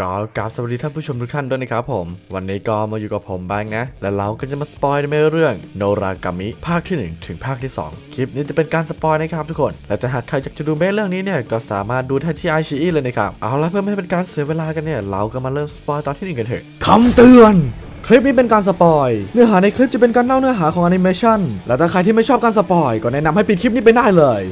ก็กราบสวัสดีท่านผู้ชมทุกท่านด้วยนะครับผม วันนี้ก็มาอยู่กับผมบ้างนะ และเราก็จะมาสปอยในเรื่องโนรากามิภาคที่ 1 ถึงภาคที่ 2 คลิปนี้จะเป็นการสปอยนะครับทุกคน และจะหากใครอยากจะดูเมเรื่องนี้เนี่ย ก็สามารถดูได้ที่ไอชีเลยนะครับ เอาละเพื่อไม่ให้เป็นการเสียเวลากันเนี่ย เราก็มาเริ่มสปอยตอนที่1กันเถอะคำเตือน คลิปนี้เป็นการสปอยเนื้อหาในคลิปจะเป็นการเล่าเนื้อหาของแอนิเมชันและถ้าใครที่ไม่ชอบการสปอยก็แนะนำให้ปิดคลิปนี้ไปได้เลย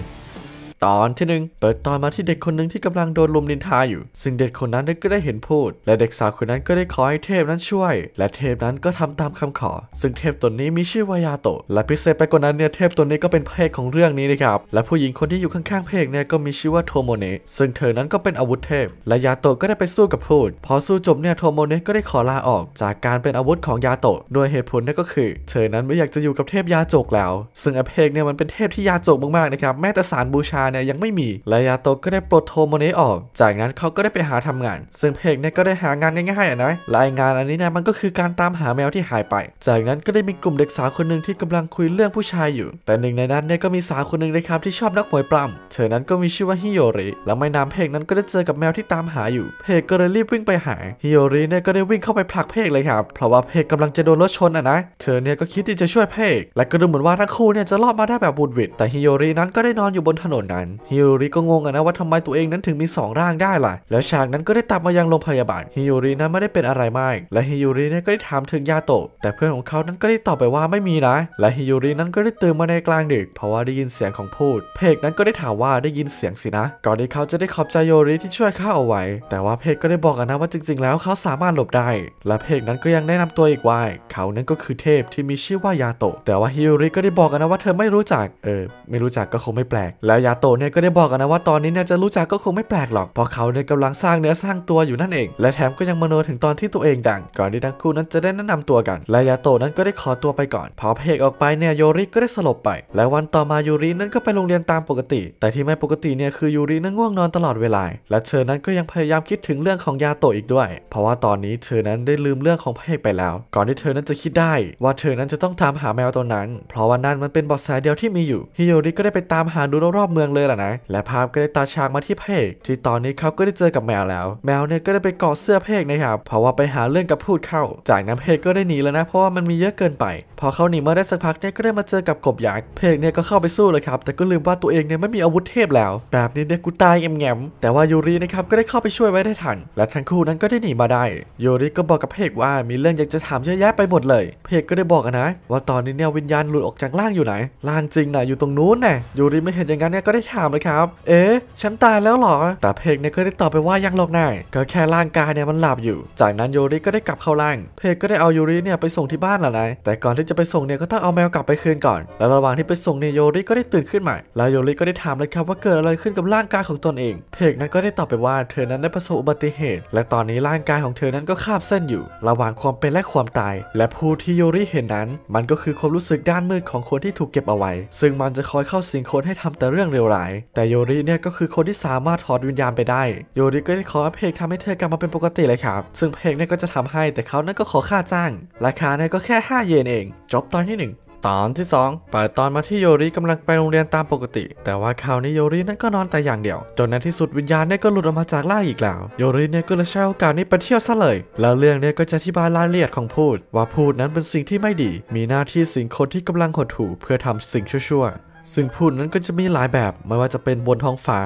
ตอนที่หนึ่งเปิดตอนมาที่เด็กคนหนึ่งที่กำลังโดนลุมนินทาอยู่ซึ่งเด็กคนนั้นก็ได้เห็นพูดและเด็กสาวคนนั้นก็ได้ขอให้เทพนั้นช่วย และเทพนั้นก็ทำตามคำขอ ซึ่งเทพตนนี้มีชื่อวายาโตะและพิเศษไปกว่านั้นเนี่ยเทพตนนี้ก็เป็นพระเอกของเรื่องนี้นะครับและผู้หญิงคนที่อยู่ข้างๆพระเอกเนี่ยก็มีชื่อว่าโทโมเนะซึ่งเธอนั้นก็เป็นอาวุธเทพ และยาโตะก็ได้ไปสู้กับพูดพอสู้จบเนี่ยโทโมเนะก็ได้ขอลาออกจากการเป็นอาวุธของยาโตะโดยเหตุผลนั่นก็คือ เธอนั้นไม่อยากจะอยู่กับเทพยาโจกแล้ว ซึ่งอเพกเนี่ยมันเป็นเทพที่ยาโจกมากๆนะครับแม้แต่สารบูชาเนี่ยยังไม่มีและยาโตะก็ได้ปลดโทโมเนะออก จากนั้นเขาก็ได้ไปหาทำงาน ซึ่งเพกเนี่ยก็ได้หางานง่ายๆนะ รายงานอันนี้เนี่ยมันก็คือการตามหาแมวที่หายไป จากนั้นก็ได้มีกลุ่มเด็กสาวคนหนึ่งที่กำลังคุยเรื่องผู้ชายอยู่ แต่หนึ่งในนั้นเนี่ยก็มีสาวคนหนึ่งนะครับที่ชอบนักมวยปล้ำเธอนั้นก็มีชื่อว่าฮิโยริ แล้วไม่นานเพกนั้นก็ได้เจอกับแมวที่ตามหาอยู่ เพกก็เลยรีบวิ่งไปหาฮิโยริเนี่ยก็ได้วิ่งเข้าไปผลักเพกเลยครับ เพราะว่าเพกกำลังจะโดนรถชนอ่ะนะ เธอเนี่ยก็คิดที่จะช่วยเพก และก็ดูเหมือนว่าทั้งคู่เนี่ยจะรอดมาได้แบบบุญวิ์แต่ฮิโยรินั้นก็ได้นอนอยู่บนถนนนะั้นฮิโอริก็งงนะว่าทำไมตัวเองนั้นถึงมี2ร่างได้ล่ะแล้วฉากนั้นก็ได้ตับมายังโรงพยาบาล ฮิโอรินั้นไม่ได้เป็นอะไรมากและฮิโอรินั้นก็ได้ถามถึงยาโตะแต่เพื่อนของเขานั้นก็ได้ตอบไปว่าไม่มีนะและฮิโอรินั้นก็ได้ตื่นมาในกลางดึกเพราะว่าได้ยินเสียงของพูดเพกนั้นก็ได้ถามว่าได้ยินเสียงสินะก่อนที่เขาจะได้ขอบใจโยริที่ช่วยเขาเอาไว้ แต่ว่าเพกก็ได้บอกนะว่าจริง ๆ แล้วเขาสามารถหลบได้ และเพกนั้นก็ยังแนะนำตัวอีกว่าเขานั้นก็คือเทพที่มีชื่อว่ายาโตะแต่ว่าฮิโอริก็ได้บอกนะว่าเธอไม่รู้จัก เออไม่รู้จักก็คงไม่แปลกแล้วยาโตตเนี่ยก็ได้บอกกันนะว่าตอนนี้เนี่ยจะรู้จักก็คงไม่แปลกหรอกเพราะเขาเนี่ยกำลังสร้างเนื้อสร้างตัวอยู่นั่นเอง และแถมก็ยังมโนถึงตอนที่ตัวเองดังก่อนที่ทั้งคู่นั้นจะได้แนะนำตัวกัน และยาโตนั้นก็ได้ขอตัวไปก่อนพอเพกออกไปเนี่ยยูริก็ได้สลบไป และวันต่อมายูรินั้นก็ไปโรงเรียนตามปกติ แต่ที่ไม่ปกติเนี่ยคือยูรินั้นง่วงนอนตลอดเวลา และเธอนั้นก็ยังพยายามคิดถึงเรื่องของยาโตอีกด้วย เพราะว่าตอนนี้เธอนั้นได้ลืมเรื่องของพระเอกไปแล้ว ก่อนที่เธอนั้นจะคิดได้ว่าเธอนั้นจะต้องตามหาแมวตัวนั้น เพราะว่านั่นมันเป็นบอสแสเดียวที่มีอยู่ฮิโยริก็ได้ไปตามหาดูรอบๆเมืองเลยแหละนะและภาพก็ได้ตาช้างมาที่เพกที่ตอนนี้เขาก็ได้เจอกับแมวแล้ว แมวเนี่ยก็ได้ไปเกาะเสื้อเพกนะครับ เพราะว่าไปหาเรื่องกับพูดเข้า จากนั้นเพกก็ได้หนีแล้วนะเพราะว่ามันมีเยอะเกินไป พอเขาหนีมาได้สักพักเนี่ยก็ได้มาเจอกับกบยักษ์พเพกเนี่ยก็เข้าไปสู้เลยครับแต่ก็ลืมว่าตัวเองเนี่ยไม่มีอาวุธเทพแล้ว แบบนี้เนี่ยกูตายแง่มแต่ว่ายูรินะครับก็ได้เข้าไปช่วยไว้ได้ทันและทั้งคู่นั้นก็ได้หนีมาได้ยูริก็บอกกับเพกว่ามีเรื่องอยากจะถามเยอะแยะไปหมดเลย เพกก็ได้บอกนะว่าตอนนี้เนี่ยวิญญาณหลุดออกจากร่างอยู่ไหนร่างจริงนะอยู่ตรงนู้นน่ะยูริไม่เห็นอย่างนั้นเนี่ยก็ได้ถามเลยครับ เอ๊ะ ฉันตายแล้วหรอแต่เพกเนี่ยก็ได้ตอบไปว่ายังหรอกนายก็แค่ร่างกายเนี่ยมันหลับอยู่ จากนั้นโยริก็ได้กลับเข้าร่าง เพกก็ได้เอายูริเนี่ยไปส่งที่บ้านละนะแต่ก่อนที่จะไปส่งเนี่ยก็ต้องเอาแมวกลับไปคืนก่อนแล้วระหว่างที่ไปส่งเนี่ยโยริก็ได้ตื่นขึ้นใหม่แล้วโยริก็ได้ถามเลยครับว่าเกิดอะไรขึ้นกับร่างกายของตนเอง เพกนั้นก็ได้ตอบไปว่าเธอนั้นได้ประสบอุบัติเหตุ และตอนนี้ร่างกายของเธอนั้นก็คาบเส้นอยู่ ระหว่างความเป็นและความตาย และผู้ที่โยริเห็นนั้น มันก็คือความรู้สึกด้านมืดของคนที่ถูกเก็บเอาไว้ ซึ่งมันจะคอยเข้าสิงคนให้ทำแต่เรื่องเลวรายแต่โยริเนี่ยก็คือคนที่สามารถถอดวิญญาณไปได้ โยริก็ได้ขอเพกทำให้เธอกลับมาเป็นปกติเลยครับ ซึ่งเพกเนี่ยก็จะทำให้ แต่เขานั้นก็ขอค่าจ้าง ราคาเนี่ยก็แค่ 5 เยนเอง จบตอนที่ 1 ตอนที่ 2ปิดตอนมาที่โยริกำลังไปโรงเรียนตามปกติ แต่ว่าคราวนี้โยรินั่นก็นอนแต่อย่างเดียว จนในที่สุดวิญญาณเนี่ยก็หลุดออกมาจากล่างอีกแล้ว โยริเนี่ยก็เลยใช้โอกาสนี้ไปเที่ยวซะเลย แล้วเรื่องเนี่ยก็จะอธิบายรายละเอียดของพูด ว่าพูดนั้นเป็นสิ่งที่ไม่ดี มีหน้าที่สิงคนที่กำลังหดถูเพื่อทำสิ่งชั่วซึ่งพูดนั้นก็จะมีหลายแบบ ไม่ว่าจะเป็นบนท้องฟ้า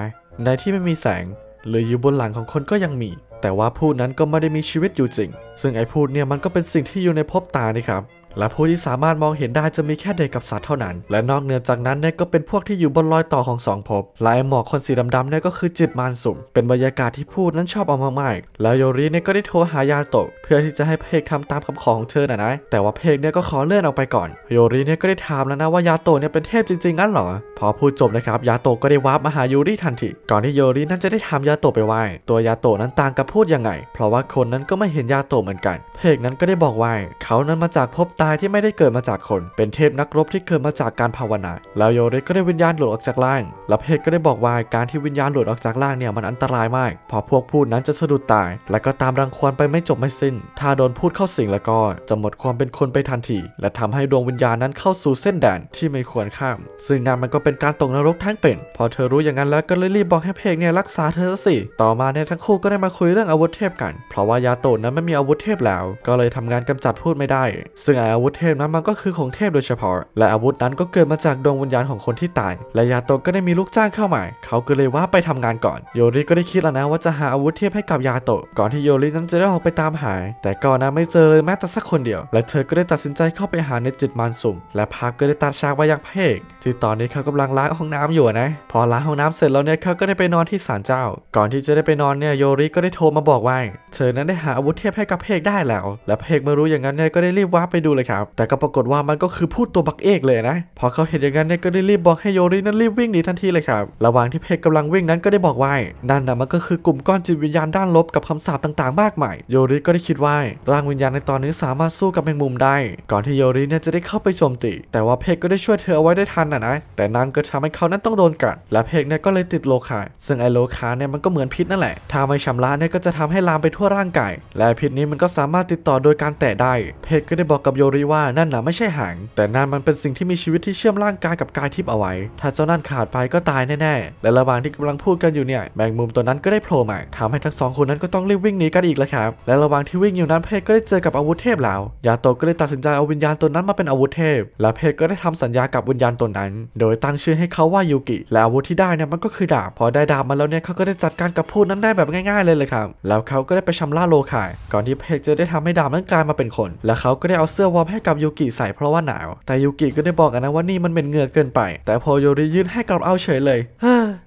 ในที่ไม่มีแสง หรืออยู่บนหลังของคนก็ยังมี แต่ว่าพูดนั้นก็ไม่ได้มีชีวิตอยู่จริง ซึ่งไอ้พูดเนี่ยมันก็เป็นสิ่งที่อยู่ในภพตานี่ครับและผู้ที่สามารถมองเห็นได้จะมีแค่เด็กกับสัตว์เท่านั้น และนอกเหนือจากนั้นเนี่ยก็เป็นพวกที่อยู่บนรอยต่อของสองภพละไอหมอกคนสีดำๆเนี่ยก็คือจิตมารสุ่มเป็นบรรยากาศที่พูดนั้นชอบเอามากๆแล้วโยริเนี่ยก็ได้โทรหายาโตะเพื่อที่จะให้เพกทำตามคำขอของเธอนะนะแต่ว่าเพกเนี่ยก็ขอเลื่อนออกไปก่อน โยริเนี่ยก็ได้ถามแล้วนะว่ายาโตะเนี่ยเป็นเทพจริงๆงั้นเหรอพอพูดจบนะครับ ยาโตะก็ได้วาร์ปมาหาโยริทันทีก่อนที่โยรินั้นจะได้ถามยาโตะไปว่าตัวยาโตะนั้นต่างกับพูดยังไง เพราะว่าคนนั้นก็ไม่เห็นยาโตะเหมือนกัน เพกนั้นก็ได้บอกว่าเขานั้นมาจากภพตายที่ไม่ได้เกิดมาจากคน เป็นเทพนักรบที่เกิดมาจากการภาวนา แล้วโยเรก็ได้วิญญาณหลุดออกจากร่างและเพจก็ได้บอกว่าการที่วิญญาณหลุดออกจากร่างเนี่ยมันอันตรายมากเพราะพวกพูดนั้นจะสะดุดตาย และก็ตามรังควานไปไม่จบไม่สิ้นถ้าโดนพูดเข้าสิงแล้วก็จะหมดความเป็นคนไปทันที และทำให้ดวงวิญญาณนั้นเข้าสู่เส้นแดนที่ไม่ควรข้าม ซึ่งนั่นมันก็เป็นการตกนรกทั้งเป็นพอเธอรู้อย่างนั้นแล้วก็เลยรีบบอกให้เพกเนี่ยรักษาเธอสิ ต่อมาเนี่ยทั้งคู่ก็ได้มาคุยเรื่องอาวุธเทพกัน เพราะว่ายาโตนั้นไม่มีอาวุธเทพแล้วก็เลยทำงานกำจัดพูดไม่ได้ ซึ่งอออาวุธเทพนั้นมันก็คือของเทพโดยเฉพาะ และอาวุธนั้นก็เกิดมาจากดวงวิญญาณของคนที่ตาย และยาโตก็ได้มีลูกจ้างเข้ามา เขาก็เลยว่าไปทำงานก่อน โยริก็ได้คิดแล้วนะว่าจะหาอาวุธเทพให้กับยาโตะก่อนที่โยรินั้นจะได้ออกไปตามหา แต่ก็นะไม่เจอเลยแม้แต่สักคนเดียว และเธอก็ได้ตัดสินใจเข้าไปหาในจิตมารสุ่มและภาพก็ได้ตัดฉากไปยังพระเอกที่ตอนนี้เขากำลังล้างห้องน้ำอยู่นะ พอล้างห้องน้ำเสร็จแล้วเนี่ย เขาก็ได้ไปนอนที่ศาลเจ้า ก่อนที่จะได้ไปนอนเนี่ย โยริก็ได้โทรมาบอกว่า เธอนั้นได้หาอาวุธเทพให้กับพระเอกได้แล้ว และพระเอกเมื่อรู้อย่างนั้นเนี่ยก็ได้รีบว้าไปดูเลเลยครับแต่ก็ปรากฏว่ามันก็คือพูดตัวบักเอกเลยนะพอเขาเห็นอย่างนั้นเนี่ยก็ได้รีบบอกให้โยรินั้นรีบวิ่งหนีทันทีเลยครับ ระหว่างที่เพกกาลังวิ่งนั้นก็ได้บอกว่านั่นนะมันก็คือกลุ่มก้อนจิตวิญญาณด้านลบกับคำสาปต่าง ๆมากมายโยริก็ได้คิดว่าร่างวิญญาณในตอนนี้สามารถสู้กับแมงมุมได้ ก่อนที่โยริเนี่ยจะได้เข้าไปโจมตีแต่ว่าเพกก็ได้ช่วยเธอเอาไว้ได้ทันนะนะแต่นางก็ทำให้เขานั้นต้องโดนกัดและเพกเนี่ยก็เลยติดโลคาซึ่งไอโลคาเนี่ยมันก็เหมือนพิษนั่นแหละถ้าไม่ชำระเนี่ยก็จะทำให้ลามไปทั่วร่างกายและพิษนี้มันก็สามารถติดต่อโดยการแตะได้เพกก็ได้บอกกับโยรี่ว่านั่นนละไม่ใช่หางแต่นั่นมันเป็นสิ่งที่มีชีวิตที่เชื่อมร่างกายกับกายทิพย์เอาไว้ ถ้าเจ้านั่นขาดไปก็ตายแน่ๆและระหว่างที่กำลังพูดกันอยู่เนี่ยแมงมุมตัวนั้นก็ได้โผล่มาทำให้ทั้งสองคนนั้นก็ต้องรีบวิ่งหนีกันอีกแล้วครับและระหว่างที่วิ่งอยู่นั้นเพชก็ได้เจอกับอาวุธเทพแล้วยาโตก็เลยตัดสินใจเอาวิญญาณตัวนั้นมาเป็นอาวุธเทพ และเพชก็ได้ทำสัญญากับวิญญาณตัวนั้น โดยตั้งชื่อให้เขาว่ายูกิและอาวุธที่ได้เนี่ยมันก็คือดาบพอได้ดาบมาแล้วเนี่ยเขาก็ได้จัดการกับพูดนั้นได้แบบง่าย ๆเลยเลยครับ แล้วเขาก็ได้ไปชำระโลคายก่อนที่เพชจะได้ทำให้ดาบนั้นกลายมาเป็นคนและเขาก็ได้เอาเสื้อวอบให้กับยูกิใส่เพราะว่าหนาวแต่ยูกิก็ได้บอกกันนะว่านี่มันเป็นเหงื่อเกินไป แต่พอโยริยื่นให้กับเอาเฉยเลยเ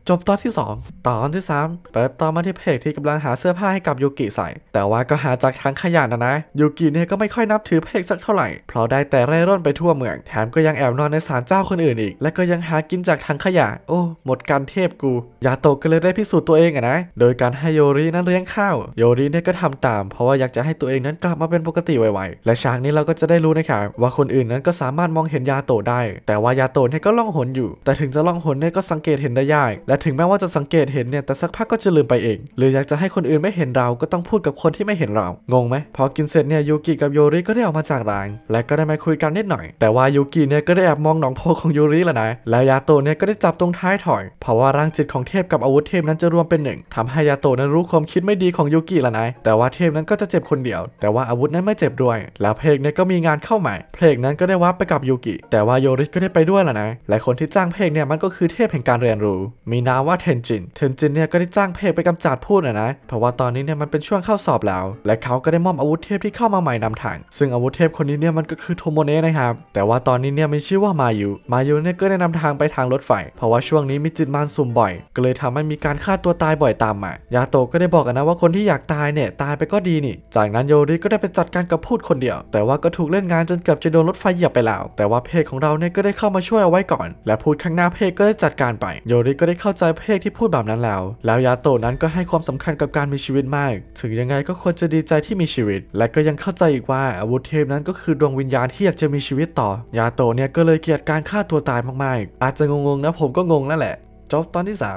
จบตอนที่ 2 ตอนที่3เปิดตอนมาที่เพกที่กำลังหาเสื้อผ้าให้กับยูกิใส่ แต่ว่าก็หาจากทางขยะนะนะยูกิเนี่ยก็ไม่ค่อยนับถือเพกสักเท่าไหร่ เพราะได้แต่เร่ร่อนไปทั่วเมือง แถมก็ยังแอบนอนในศาลเจ้าคนอื่นอีก และก็ยังหากินจากทางขยะ โอ้ หมดการเทพกู ยาโตก็เลยได้พิสูจน์ตัวเองอะนะ โดยการให้โยรินั้นเลี้ยงข้าว โยริเนี่ยก็ทำตาม เพราะว่าอยากจะให้ตัวเองนั้นกลับมาเป็นปกติไวๆ และฉากนี้เราก็จะได้รู้นะครับว่าคนอื่นนั้นก็สามารถมองเห็นยาโตได้ แต่ว่ายาโตเนี่ยก็ล่องหนอยู่ แต่ถึงจะล่องหนเนี่ยก็สังเกตเห็นได้ยากและถึงแม้ว่าจะสังเกตเห็นเนี่ยแต่สักพักก็จะลืมไปเอง หรืออยากจะให้คนอื่นไม่เห็นเราก็ต้องพูดกับคนที่ไม่เห็นเรางงไหมพอกินเสร็จเนี่ย ยูกิกับโยริก็ได้ออกมาจากร้านและก็ได้มาคุยกันนิดหน่อย แต่ว่ายูกิเนี่ยก็ได้แอบมองหนองโพของยูริแล้วนะแล้วยาโตเนี่ยก็ได้จับตรงท้ายถอย เพราะว่าร่างจิตของเทพกับอาวุธเทพนั้นจะรวมเป็นหนึ่งทำให้ยาโตนั้นรู้ความคิดไม่ดีของยูกิแล้วนะแต่ว่าเทพนั้นก็จะเจ็บคนเดียว แต่ว่าอาวุธนั้นไม่เจ็บด้วย แล้วเพลงเนี่ยก็มีงานเข้าใหม่เพลงนั้นก็ได้วับไปกับยูกิแต่ว่าโยริก็ได้ไปด้วยแล้วนะและคนที่จ้างเพลงเนี่ยมันก็คือเทพแห่งการเรียนรู้มีนามว่าเทนจิน เทนจินเนี่ย ก็ได้จ้างเพกไปกำจัดพูดนะนะ เพราะว่าตอนนี้เนี่ยมันเป็นช่วงเข้าสอบแล้ว และเขาก็ได้มอบอาวุธเทพที่เข้ามาใหม่นำทาง ซึ่งอาวุธเทพคนนี้เนี่ยมันก็คือโทโมเนะนะครับ แต่ว่าตอนนี้เนี่ยมีชื่อว่ามายูมายูเนี่ยก็ได้นำทางไปทางรถไฟ เพราะว่าช่วงนี้มีจิตมารสุ่มบ่อย ก็เลยทำให้มีการฆ่าตัวตายบ่อยตามมา ยาโตก็ได้บอกกันนะว่าคนที่อยากตายเนี่ยตายไปก็ดีนี่ จากนั้นโยริก็ได้ไปจัดการกับพูดคนเดียว แต่ว่าก็ถูกเล่นงานจนเกือบจะโดนรถไฟเหยียบไปแล้ว แต่ว่าเพกของเราเนี่ยก็ได้เข้ามาช่วยเอาไว้ก่อน และพูดข้างหน้าเพกก็ได้จัดการไป โยริก็ได้เข้าใจเพกที่พูดแบบนั้นแล้ว แล้วยาโตนั้นก็ให้ความสำคัญกับการมีชีวิตมาก ถึงยังไงก็ควรจะดีใจที่มีชีวิต และก็ยังเข้าใจอีกว่าอาวุธเทพนั้นก็คือดวงวิญญาณที่อยากจะมีชีวิตต่อ ยาโตเนี่ยก็เลยเกลียดการฆ่าตัวตายมากๆ อาจจะงงๆนะผมก็งงนั่นแหละ จบตอนที่ 3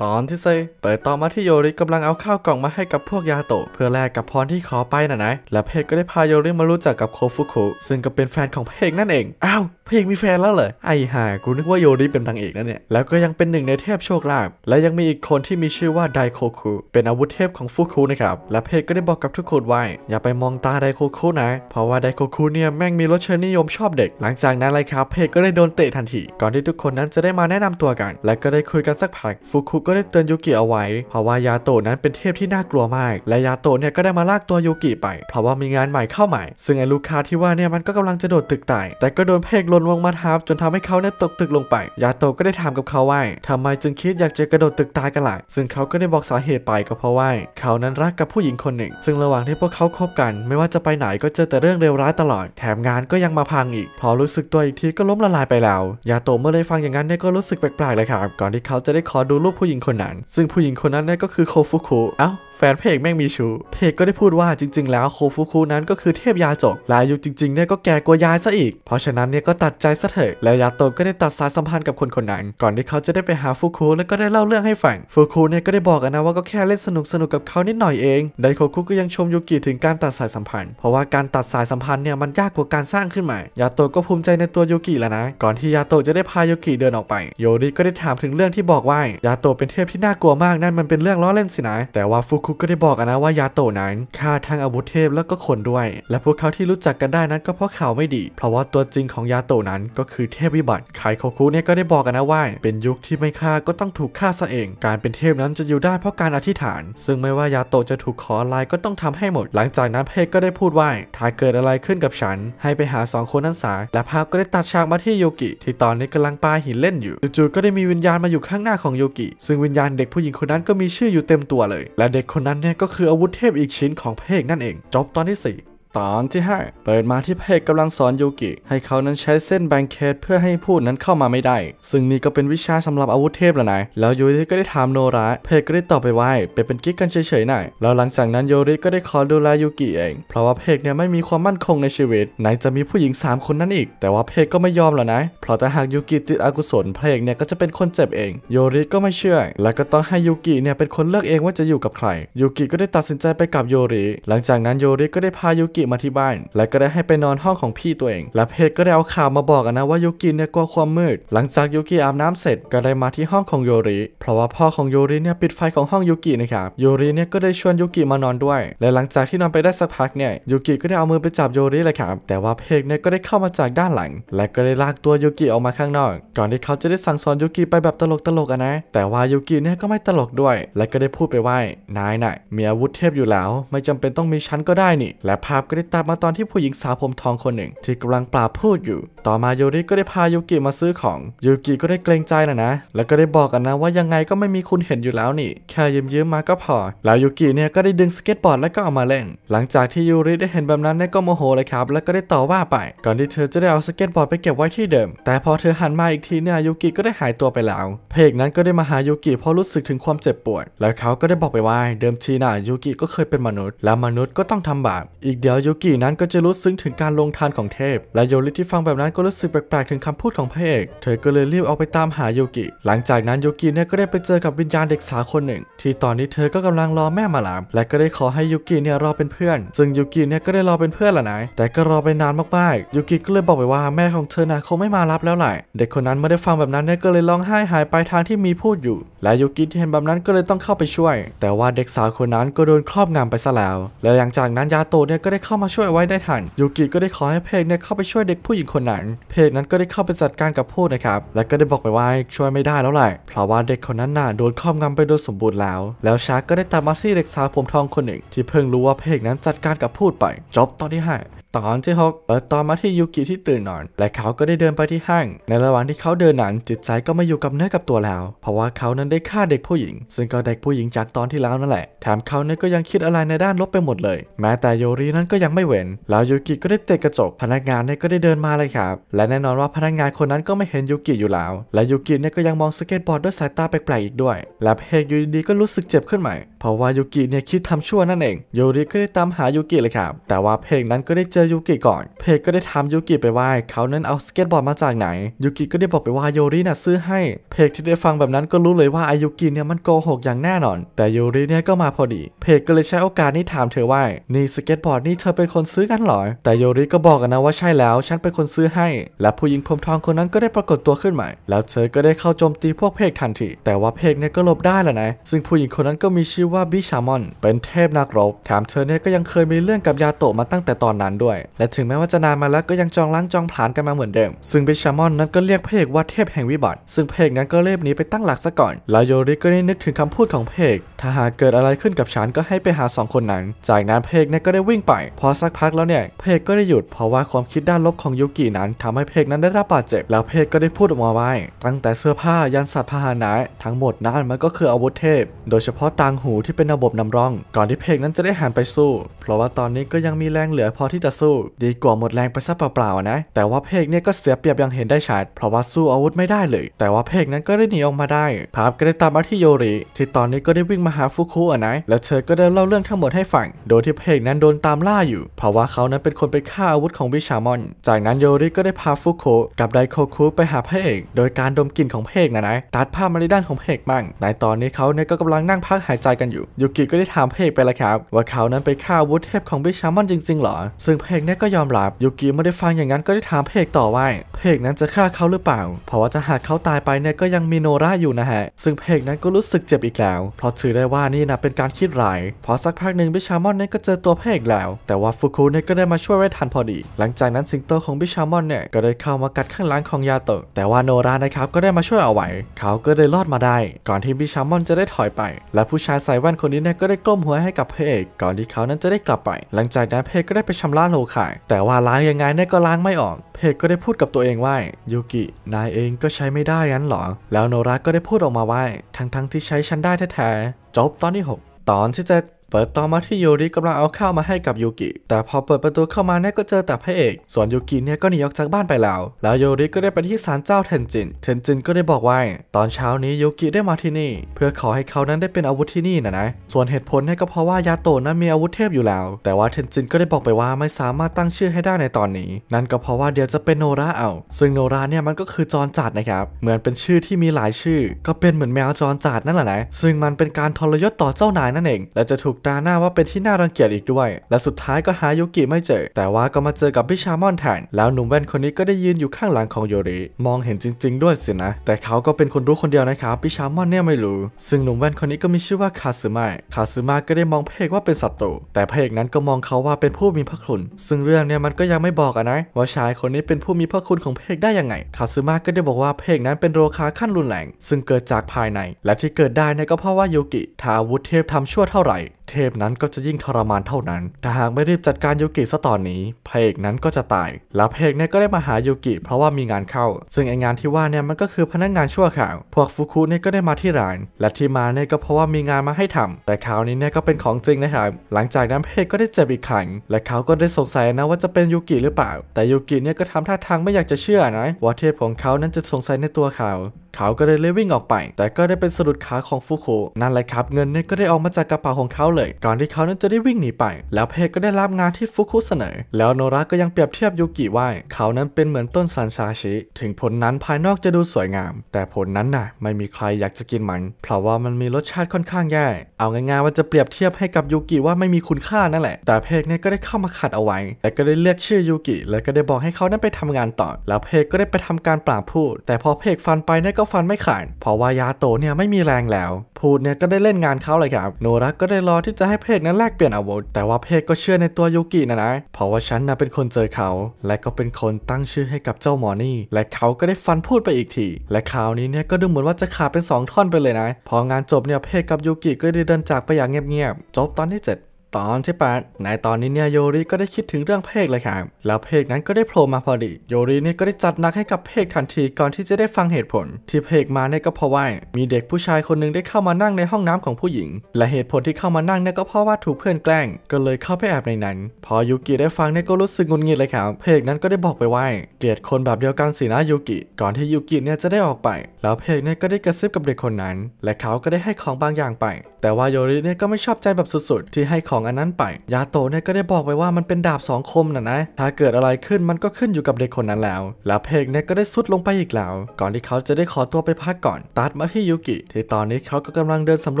ตอนที่เซเปิดต่อมาที่โยริกำลังเอาข้าวกล่องมาให้กับพวกยาโตะเพื่อแลกกับพรที่ขอไปนะนะและเพกก็ได้พาโยริมารู้จักกับโคฟุคุซึ่งก็เป็นแฟนของเพกนั่นเองอ้าวเพกมีแฟนแล้วเหรอไอ้ห่ากูนึกว่าโยริเป็นนางเอกนะเนี่ยแล้วก็ยังเป็นหนึ่งในเทพโชคลาภและยังมีอีกคนที่มีชื่อว่าไดโคคุเป็นอาวุธเทพของฟุคุนะครับและเพกก็ได้บอกกับทุกคนไว้ อย่าไปมองตาไดโคคุนะเพราะว่าไดโคคุเนี่ยแม่งมีรสเชนิยมชอบเด็กหลังจากนั้นเลยครับ เพกก็ได้โดนเตะทันที ก่อนที่ทุกคนนั้นจะได้มาแนะนำตัวกัน และก็ได้คุยกันสักพักฟุคุก็ได้เตือนยูกิเอาไว้เพราะว่ายาโตะนั้นเป็นเทพที่น่ากลัวมากและยาโตะเนี่ยก็ได้มาลากตัวยูกิไป เพราะว่ามีงานใหม่เข้าใหม่ ซึ่งไอ้ลูกค้าที่ว่าเนี่ยมันก็กำลังจะโดดตึกตายแต่ก็โดนเพกลนวงมาทับจนทำให้เขาเนี่ยตกตึกลงไป ยาโตะก็ได้ถามกับเขาว่า ทำไมจึงคิดอยากจะกระโดดตึกตายกันล่ะซึ่งเขาก็ได้บอกสาเหตุไปก็เพราะว่าเขานั้นรักกับผู้หญิงคนหนึ่ง ซึ่งระหว่างที่พวกเขาคบกัน ไม่ว่าจะไปไหนก็เจอแต่เรื่องเลวร้ายตลอดแถมงานก็ยังมาพังอีกพอรู้สึกตัวอีกทีก็ล้มละลายไปแล้ว ยาโตะเมื่อได้ฟังอย่างนั้นเนี่ยก็รู้สึกแปลกๆเลยครับ ก่อนที่เขาจะได้ขอดูรูปผู้หญิงญิงคนนั้น ซึ่งผู้หญิงคนนั้นนั่นก็คือโคฟุคุเอ้าแฟนเพกแม่งมีชูเพกก็ได้พูดว่าจริงๆแล้วโคฟุคุนั้นก็คือเทพยาจกลายยุ่จริงๆเนี่ยก็แก่กว่ายายซะอีก เพราะฉะนั้นเนี่ยก็ตัดใจซะเถอะ และยาโตก็ได้ตัดสายสัมพันธ์กับคนคนนั้น ก่อนที่เขาจะได้ไปหาฟุคุแล้วก็ได้เล่าเรื่องให้ฟัง ฟุคุเนี่ยก็ได้บอกนะว่าก็แค่เล่นสนุกสนุกกับเขานิดหน่อยเอง ไดโคคุก็ยังชมยูกิถึงการตัดสายสัมพันธ์ เพราะว่าการตัดสายสัมพันธ์เนี่ยมันยากกว่าการสร้างขึ้นใหม่ ยาโตก็ภูมิใจในตัวยูกิแล้วนะ ก่อนที่ยาโตจะได้พายูกิเดินออกไป โยริก็ได้ถามถึงเรื่องที่บอกว่ายาโตเป็นเ็นเทพที่น่ากลัวมากนั่นมันเป็นเรื่องล้อเล่นสินะแต่ว่าฟุกุก็ได้บอกนะว่ายาโตนั้นฆ่าทั้งอาวุธเทพแล้วก็คนด้วย และพวกเขาที่รู้จักกันได้นั้นก็เพราะข่าวไม่ดี เพราะว่าตัวจริงของยาโตนั้นก็คือเทพวิบัติไคโคคุเนี่ยก็ได้บอกกันนะว่า เป็นยุคที่ไม่ฆ่าก็ต้องถูกฆ่าซะเอง การเป็นเทพนั้นจะอยู่ได้เพราะการอธิษฐาน ซึ่งไม่ว่ายาโตจะถูกขออะไรก็ต้องทำให้หมด หลังจากนั้นเพกก็ได้พูดว่าถ้าเกิดอะไรขึ้นกับฉัน ให้ไปหา2คนนั้นสาและภาพก็ได้ตัดฉากมาที่โยกิ ที่ตอนนี้กำลังปาหินเล่นอยู่จู่ๆก็ได้มีวิญญาณมาอยู่ข้างหน้าของโยกิ ซึ่งงวิญญาณเด็กผู้หญิงคนนั้นก็มีชื่ออยู่เต็มตัวเลย และเด็กคนนั้นเนี่ยก็คืออาวุธเทพอีกชิ้นของพระเอกนั่นเอง จบตอนที่ 4ตอนที่5เปิดมาที่พระเอกกำลังสอนยูกิ ให้เขานั้นใช้เส้นแบงเคตเพื่อให้พูดนั้นเข้ามาไม่ได้ ซึ่งนี่ก็เป็นวิชาสำหรับอาวุธเทพแล้วนะ แล้วยูริก็ได้ถามโนรา เพกก็ได้ตอบไปว่าไปเป็นกิ๊กกันเฉยๆหน่อย แล้วหลังจากนั้นยูริก็ได้ขอดูแลยูกิเอง เพราะว่าเพกเนี่ยไม่มีความมั่นคงในชีวิต ไหนจะมีผู้หญิง3คนนั้นอีก แต่ว่าเพกก็ไม่ยอมหรอกนะ เพราะถ้าหากยูกิติดอกุศลเพกเนี่ยก็จะเป็นคนเจ็บเองยูริก็ไม่เชื่อ และก็ต้องให้ยูกิเนี่ยเป็นคนเลือกเองว่าจะอยู่กับใครยูกิก็ได้ตัดสินใจไปกับยูริหลังจากนั้นยูริก็ได้พายูกิมาที่บ้าน และก็ได้ให้ไปนอนห้องของพี่ตัวเอง และเพจก็ได้เอาข่าวมาบอกนะว่ายูกิเนี่ยกลัวความมืดหลังจากยูกิอาบน้ำเสร็จก็ได้มาที่ห้องของโยริ เพราะว่าพ่อของโยริเนี่ย ปิดไฟของห้องยูกินะครับโยริเนี่ยก็ได้ชวนยูกิมานอนด้วย และหลังจากที่นอนไปได้สักพักเนี่ยยูกิก็ได้เอามือไปจับโยริเลยครับแต่ว่าเพกเนี่ยก็ได้เข้ามาจากด้านหลัง และก็ได้ลากตัวยูกิออกมาข้างนอกก่อนที่เขาจะได้สั่งสอนยูกิไปแบบตลกตลกนะแต่ว่ายูกิเนี่ยก็ไม่ตลกด้วย และก็ได้พูดไปว่านายน่ะมีอาวุธเทพอยู่แล้ว ไม่จำเป็นต้องมีชั้นก็ได้นี่ และภาพกริตตามมาตอนที่ผู้หญิงสาวผมทองคนหนึ่งที่กำลังปราบพูดอยู่ ต่อมาโยริก็ได้พายูกิมาซื้อของยูกิก็ได้เกรงใจนะนะแล้วก็ได้บอกกันนะว่ายังไงก็ไม่มีคุณเห็นอยู่แล้วนี่แค่ยืมยืมมาก็พอ แล้วยูกิเนี่ยก็ได้ดึงสเก็ตบอร์ดแล้วก็เอามาเล่นหลังจากที่ยูริได้เห็นแบบนั้นเนี่ยก็โมโหเลยครับ แล้วก็ได้ต่อว่าไป ก่อนที่เธอจะได้เอาสเก็ตบอร์ดไปเก็บไว้ที่เดิมแต่พอเธอหันมาอีกทีเนี่ยยูกิก็ได้หายตัวไปแล้ว เพกนั้นก็ได้มาหายูกิเพราะรู้สึกถึงความเจ็บปวด แล้วเขาก็ได้บอกไปว่า เดิมทีน่ะยูกิก็เคยเป็นมนุษย์ แลวมนุษย์ก็ต้องทำบาปอีกเดียวแล้วยูกินั้นก็จะรู้ซึ้งถึงการลงทานของเทพ และโยริที่ฟังแบบนั้นก็รู้สึกแปลกๆ ถึงคำพูดของพระเอก เธอก็เลยรีบออกไปตามหายูกิ หลังจากนั้นยูกิเนี่ยก็ได้ไปเจอกับวิญญาณเด็กสาวคนหนึ่ง ที่ตอนนี้เธอก็กำลังรอแม่มาลามและก็ได้ขอให้ยูกิเนี่ยรอเป็นเพื่อนซึ่งยูกิเนี่ยก็ได้รอเป็นเพื่อนละนายแต่ก็รอไปนานมากๆยูกิก็เลยบอกไปว่าแม่ของเธอนะคงไม่มารับแล้วแหละเด็กคนนั้นไม่ได้ฟังแบบนั้นเนี่ยก็เลยร้องไห้หายไปทางที่มีพูดอยู่ และยูกิที่เห็นแบบนั้นก็เลยต้องเข้าไปช่วย แต่ว่าเด็กสาวคนนั้นก็โดนครอบงำไปซะแล้ว และหลังจากนั้นยาโตเนี่ยก็ได้เข้ามาช่วยไว้ได้ทันยูกิก็ได้ขอให้เพกเนี่ยเข้าไปช่วยเด็กผู้หญิงคนนั้น เพกนั้นก็ได้เข้าไปจัดการกับพูกนะครับและก็ได้บอกไปว่าช่วยไม่ได้แล้วแหละเพราะว่าเด็กคนนั้นน่ะโดนครอบงำไปโดยสมบูรณ์แล้วแล้วชาร์กก็ได้ตามมาที่เด็กสาวผมทองคนหนึ่งที่เพิ่งรู้ว่าเพกนั้นจัดการกับพูดไปจบตอนที่5ตอนที่6เปิดตอนมาที่ยูกิที่ตื่นนอน และเขาก็ได้เดินไปที่ห้างในระหว่างที่เขาเดินนั้นจิตใจก็ไม่อยู่กับเนื้อกับตัวแล้ว เพราะว่าเขานั้นได้ฆ่าเด็กผู้หญิง ซึ่งก็เด็กผู้หญิงจากตอนที่แล้วนั่นแหละแถมเขานั้นก็ยังคิดอะไรในด้านลบไปหมดเลย แม้แต่โยรินั้นก็ยังไม่เว้นแล้วยูกิก็ได้เตะกระจก พนักงานเนี่ยก็ได้เดินมาเลยครับ และแน่นอนว่าพนักงานคนนั้นก็ไม่เห็นยูกิอยู่แล้ว และยูกิเนี่ยก็ยังมองสเก็ตบอร์ดด้วยสายตาแปลกๆอีกด้วย และเพกยูดีก็รู้สึกเจ็บขึ้นใหม่เพราะว่ายูกิเนี่ยคิดทำชั่วนั่นเองโยริก็ได้ตามหายูกิเลยครับแต่ว่าเพกนั้นก็ได้เจออยูกิก่อนเพจก็ได้ถามยูกิไปว่าเขานั้นเอาสเก็ตบอร์ดมาจากไหนยูกิก็ได้บอกไปว่าโยริน่ะซื้อให้เพจที่ได้ฟังแบบนั้นก็รู้เลยว่าอายุกิเนี่ยมันโกหกอย่างแน่นอน แต่โยริเนี่ยก็มาพอดี เพจก็เลยใช้โอกาสนี้ถามเธอว่านี่สเก็ตบอร์ดนี่เธอเป็นคนซื้อกันหรอ แต่โยริก็บอกกันนะว่าใช่แล้ว ฉันเป็นคนซื้อให้ และผู้หญิงผมทองคนนั้นก็ได้ปรากฏตัวขึ้นใหม่แล้วเธอก็ได้เข้าโจมตีพวกเพกทันทีแต่ว่าเพกเนี่ยก็หลบได้แล้วนะ ซึ่งผู้หญิงคนนั้นก็มีชื่อว่าบิชามอนเป็นเทพนักรบแถมเธอเนี่ยก็ยังเคยมีเรื่องกับยาโตะมาตั้งแต่ตอนนั้นด้วยและถึงแม้ว่าจะนานมาแล้วก็ยังจองล้างจองผลานกันมาเหมือนเดิม ซึ่งบชามอนนั้นก็เรียกพเพกว่าเทพแห่งวิบัติ ซึ่งพเพกนั้นก็เรียบหนีไปตั้งหลักซะก่อนลาโยริก็ได้นึกถึงคำพูดของพเพกถ้าหากเกิดอะไรขึ้นกับฉันก็ให้ไปหา 2 คนนั้น จากนั้นพเพกนั้นก็ได้วิ่งไป พอสักพักแล้วเนี่ยพเพกก็ได้หยุด เพราะว่าความคิดด้านลบของยุกินั้น ทำให้พเพกนั้นได้รับบาดเจ็บ แล้วพเพกก็ได้พูดออกมาว่า ตั้งแต่เสื้อผ้ายันสัตว์พาหนะทั้งหมดนั้นมันก็คืออาวุธเทพ โดยเฉพาะตางหูที่เป็นระบบนำร่อง ก่อนที่เพกนั้นจะได้หันไปสู้ เพราะว่าตอนนี้ก็ยังมีแรงเหลือพอที่จะสู้ดีกว่าหมดแรงไปซะเปล่าๆนะ แต่ว่าเพกเนี่ยก็เสียเปรียบอย่างเห็นได้ ชัด เพราะว่าสู้อาวุธไม่ได้เลย แต่ว่าเพกนั้นก็ได้หนีออกมาได้ ภาพก็ได้ตามมาที่โยริที่ตอนนี้ก็ได้วิ่งมาหาฟุคุอ่ะนะ แล้วเธอก็ได้เล่าเรื่องทั้งหมดให้ฟังโดยที่เพกนั้นโดนตามล่าอยู่ เพราะว่าเขานั้นเป็นคนไปฆ่าอาวุธของวิชามอน จากนั้นโยริก็ได้พาฟุคุกับไดโคคุไปหาเพกโดยการดมกลิ่นของเพกนะนะ ตัดภาพมาในด้านของเพกมั่งในตอนนี้เขาเนี่ยก็กำลังนั่งพักหายใจกันอยู่ยูกิก็ได้ถามเพกไปแล้วครับ ว่าเขานั้นไปฆ่าวุธเทพของวิชามอนจริงๆหรอซึ่งเพเพกเนี่ยก็ยอมรับยูกิไม่ได้ฟังอย่างนั้นก็ได้ถามเพกต่อว่าเพกนั้นจะฆ่าเขาหรือเปล่า เพราะว่าจะหากเขาตายไปเนี่ยก็ยังมีโนราอยู่นะฮะ ซึ่งเพกนั้นก็รู้สึกเจ็บอีกแล้วเพราะถือได้ว่านี่นะเป็นการคิดร้ายพอสักพักหนึ่งบิชามอนเนี่ยก็เจอตัวเพกแล้ว แต่ว่าฟุคุเนี่ยก็ได้มาช่วยไว้ทันพอดีหลังจากนั้นสิงโตของบิชามอนเนี่ยก็ได้เข้ามากัดข้างหลังของยาโตะแต่ว่าโนรานะครับก็ได้มาช่วยเอาไว้เขาก็ได้รอดมาได้ ก่อนที่บิชามอนจะได้ถอยไป และผู้ชายใส่แว่นคนนี้เนี่ยก็ได้ก้มหัวให้กับเพกก่อนที่เขานั้นจะได้กลับไป หลังจากนั้นเพกก็ได้ไปชำระโนโลข่ายแต่ว่าล้างยังไงเนี่ยก็ล้างไม่ออก เพจก็ได้พูดกับตัวเองว่ายูกิ นายเองก็ใช้ไม่ได้งั้นหรอ แล้วโนราก็ได้พูดออกมาว่าทั้งๆทที่ใช้ฉันได้แท้ ๆ จบตอนที่ 6 ตอนที่7เปิดต่อมาที่ยูริกำลังเอาข้าวมาให้กับยูกิ แต่พอเปิดประตูเข้ามาเนี่ยก็เจอแต่พระเอก ส่วนยูกิเนี่ยก็หนีออกจากบ้านไปแล้ว แล้วยูริก็ได้ไปที่ศาลเจ้าเทนจินเทนจินก็ได้บอกว่าตอนเช้านี้ยูกิได้มาที่นี่ เพื่อขอให้เขานั้นได้เป็นอาวุธที่นี่นะนะส่วนเหตุผลเนี่ยก็เพราะว่ายาโตนั้นมีอาวุธเทพอยู่แล้ว แต่ว่าเทนจินก็ได้บอกไปว่าไม่สามารถตั้งชื่อให้ได้ในตอนนี้ นั่นก็เพราะว่าเดี๋ยวจะเป็นโนราเอา ซึ่งโนราเนี่ยมันก็คือจอนจัดนะครับเหมือนเป็นชื่อที่มีหลายชื่อ ก็เป็นเหมือนแมวจอนจัดนั่นแหละนะซึ่งมันเป็นการทรยศต่อเจ้านายนั่นเองและจะถูกตาหน้าว่าเป็นที่น่ารังเกียจอีกด้วย และสุดท้ายก็หายุกิไม่เจอ แต่ว่าก็มาเจอกับพิชามอนแทน แล้วหนุ่มแว่นคนนี้ก็ได้ยืนอยู่ข้างหลังของโยริ มองเห็นจริงๆด้วยสินะ แต่เขาก็เป็นคนรู้คนเดียวนะครับ พิชามอนเนี่ยไม่รู้ ซึ่งหนุ่มแว่นคนนี้ก็มีชื่อว่าคาซึมะคาซึมะก็ได้มองเพกว่าเป็นศัตรูแต่พระเอกนั้นก็มองเขาว่าเป็นผู้มีพระคุณ ซึ่งเรื่องเนี่ยมันก็ยังไม่บอกอะนะว่าชายคนนี้เป็นผู้มีพระคุณของเพกได้ยังไง คาซึมะก็ได้บอกว่าเพกนั้นเป็นโรคาขั้นรุนแรงซึ่งเกิดจากภายใน และที่เกิดได้เนี่ยก็เพราะว่าโยกิทาวุธเทพทำชั่วเท่าไหร่เทพนั้นก็จะยิ่งทรมานเท่านั้น แต่หากไม่รีบจัดการยูกิซะตอนนี้พระเอกนั้นก็จะตาย แล้วพระเอกเนี่ยก็ได้มาหายูกิเพราะว่ามีงานเข้า ซึ่งไองานที่ว่าเนี่ยมันก็คือพนักงานชั่วข่าว พวกฟุคุเนี่ยก็ได้มาที่ร้าน และที่มาเนี่ยก็เพราะว่ามีงานมาให้ทำ แต่คราวนี้เนี่ยก็เป็นของจริงนะครับหลังจากนั้นพระเอกก็ได้เจ็บอีกครั้งและเขาก็ได้สงสัยนะว่าจะเป็นยูกิหรือเปล่า แต่ยูกิเนี่ยก็ทำท่าทางไม่อยากจะเชื่อนะ ว่าเทพของเขานั้นจะสงสัยในตัวเขา เขาก็เลยเลวิ่งออกไป แต่ก็ได้เป็นสะดุดขาของฟุคุนั่นแหละครับ เงินเนี่ยก็ได้ออกมาจากกระเป๋าของเขาเลยก่อนที่เขานั้นจะได้วิ่งหนีไป แล้วเพกก็ได้รับงานที่ฟุคุเสนอ แล้วโนระก็ยังเปรียบเทียบยูกิว่าเขานั้นเป็นเหมือนต้นซันชาชิถึงผลนั้นภายนอกจะดูสวยงาม แต่ผลนั้นน่ะ ไม่มีใครอยากจะกินมันเพราะว่ามันมีรสชาติค่อนข้างแย่ เอาง่ายๆว่าจะเปรียบเทียบให้กับยูกิว่าไม่มีคุณค่านั่นแหละ แต่เพกเนี่ยก็ได้เข้ามาขัดเอาไว้ แต่ก็ได้เลือกชื่อยูกิแล้วก็ได้บอกให้เขานั้นไปทำงานต่อ แล้วเพกก็ได้ไปทำการปราบพูด แต่พอเพกฟันไปเนี่ยก็ฟันไม่ขาดเพราะว่ายาโตเนี่ยไม่มีแรงแล้วพูดเนี่ยก็ได้เล่นงานเขาเลยครับโนรักก็ได้รอที่จะให้เพกนั้นแลกเปลี่ยนอาวุธแต่ว่าเพกก็เชื่อในตัวยูกินะนะเพราะว่าฉันน่ะเป็นคนเจอเขา และก็เป็นคนตั้งชื่อให้กับเจ้าหมอนี่ และเขาก็ได้ฟันพูดไปอีกทีและคราวนี้เนี่ยก็ดูเหมือนว่าจะขาดเป็น2ท่อนไปเลยนะพองานจบเนี่ยเพกกับยูกิก็ได้เดินจากไปอย่างเงียบๆจบตอนที่ 7ตอนที่8ในตอนนี้เนี่ยโยริก็ได้คิดถึงเรื่องเพกเลยครับแล้วเพกนั้นก็ได้โผล่มาพอดีโยริเนี่ยก็ได้จัดนักให้กับเพกทันที ก่อนที่จะได้ฟังเหตุผลที่เพกมาเนี่ยก็เพราะว่า มีเด็กผู้ชายคนนึงได้เข้ามานั่งในห้องน้ำของผู้หญิง และเหตุผลที่เข้ามานั่งเนี่ยก็เพราะว่าถูกเพื่อนแกล้งก็เลยเข้าไปแอบในนั้น พอยูกิได้ฟังเนี่ยก็รู้สึกงุนงิดเลยครับเพกนั้นก็ได้บอกไปว่า เกลียดคนแบบเดียวกันสินะยูกิ ก่อนที่ยูกิเนี่ยจะได้ออกไปแล้วเพกเนี่ยก็ได้กระซิบกับเด็กคนนั้น และเขาก็ได้ให้ของบางอย่างไป แต่ว่าโยริเนี่ยก็ไม่ชอบใจแบบสุดๆที่ให้ขของอันนั้นไปยาโตเนี่ยก็ได้บอกไปว่ามันเป็นดาบสองคมนะนะ ถ้าเกิดอะไรขึ้นมันก็ขึ้นอยู่กับเด็กคนนั้นแล้ว แล้วเพกเนี่ยก็ได้ซุดลงไปอีกแล้ว ก่อนที่เขาจะได้ขอตัวไปพักก่อนตัดมาที่ยูกิ ที่ตอนนี้เขาก็กำลังเดินสำร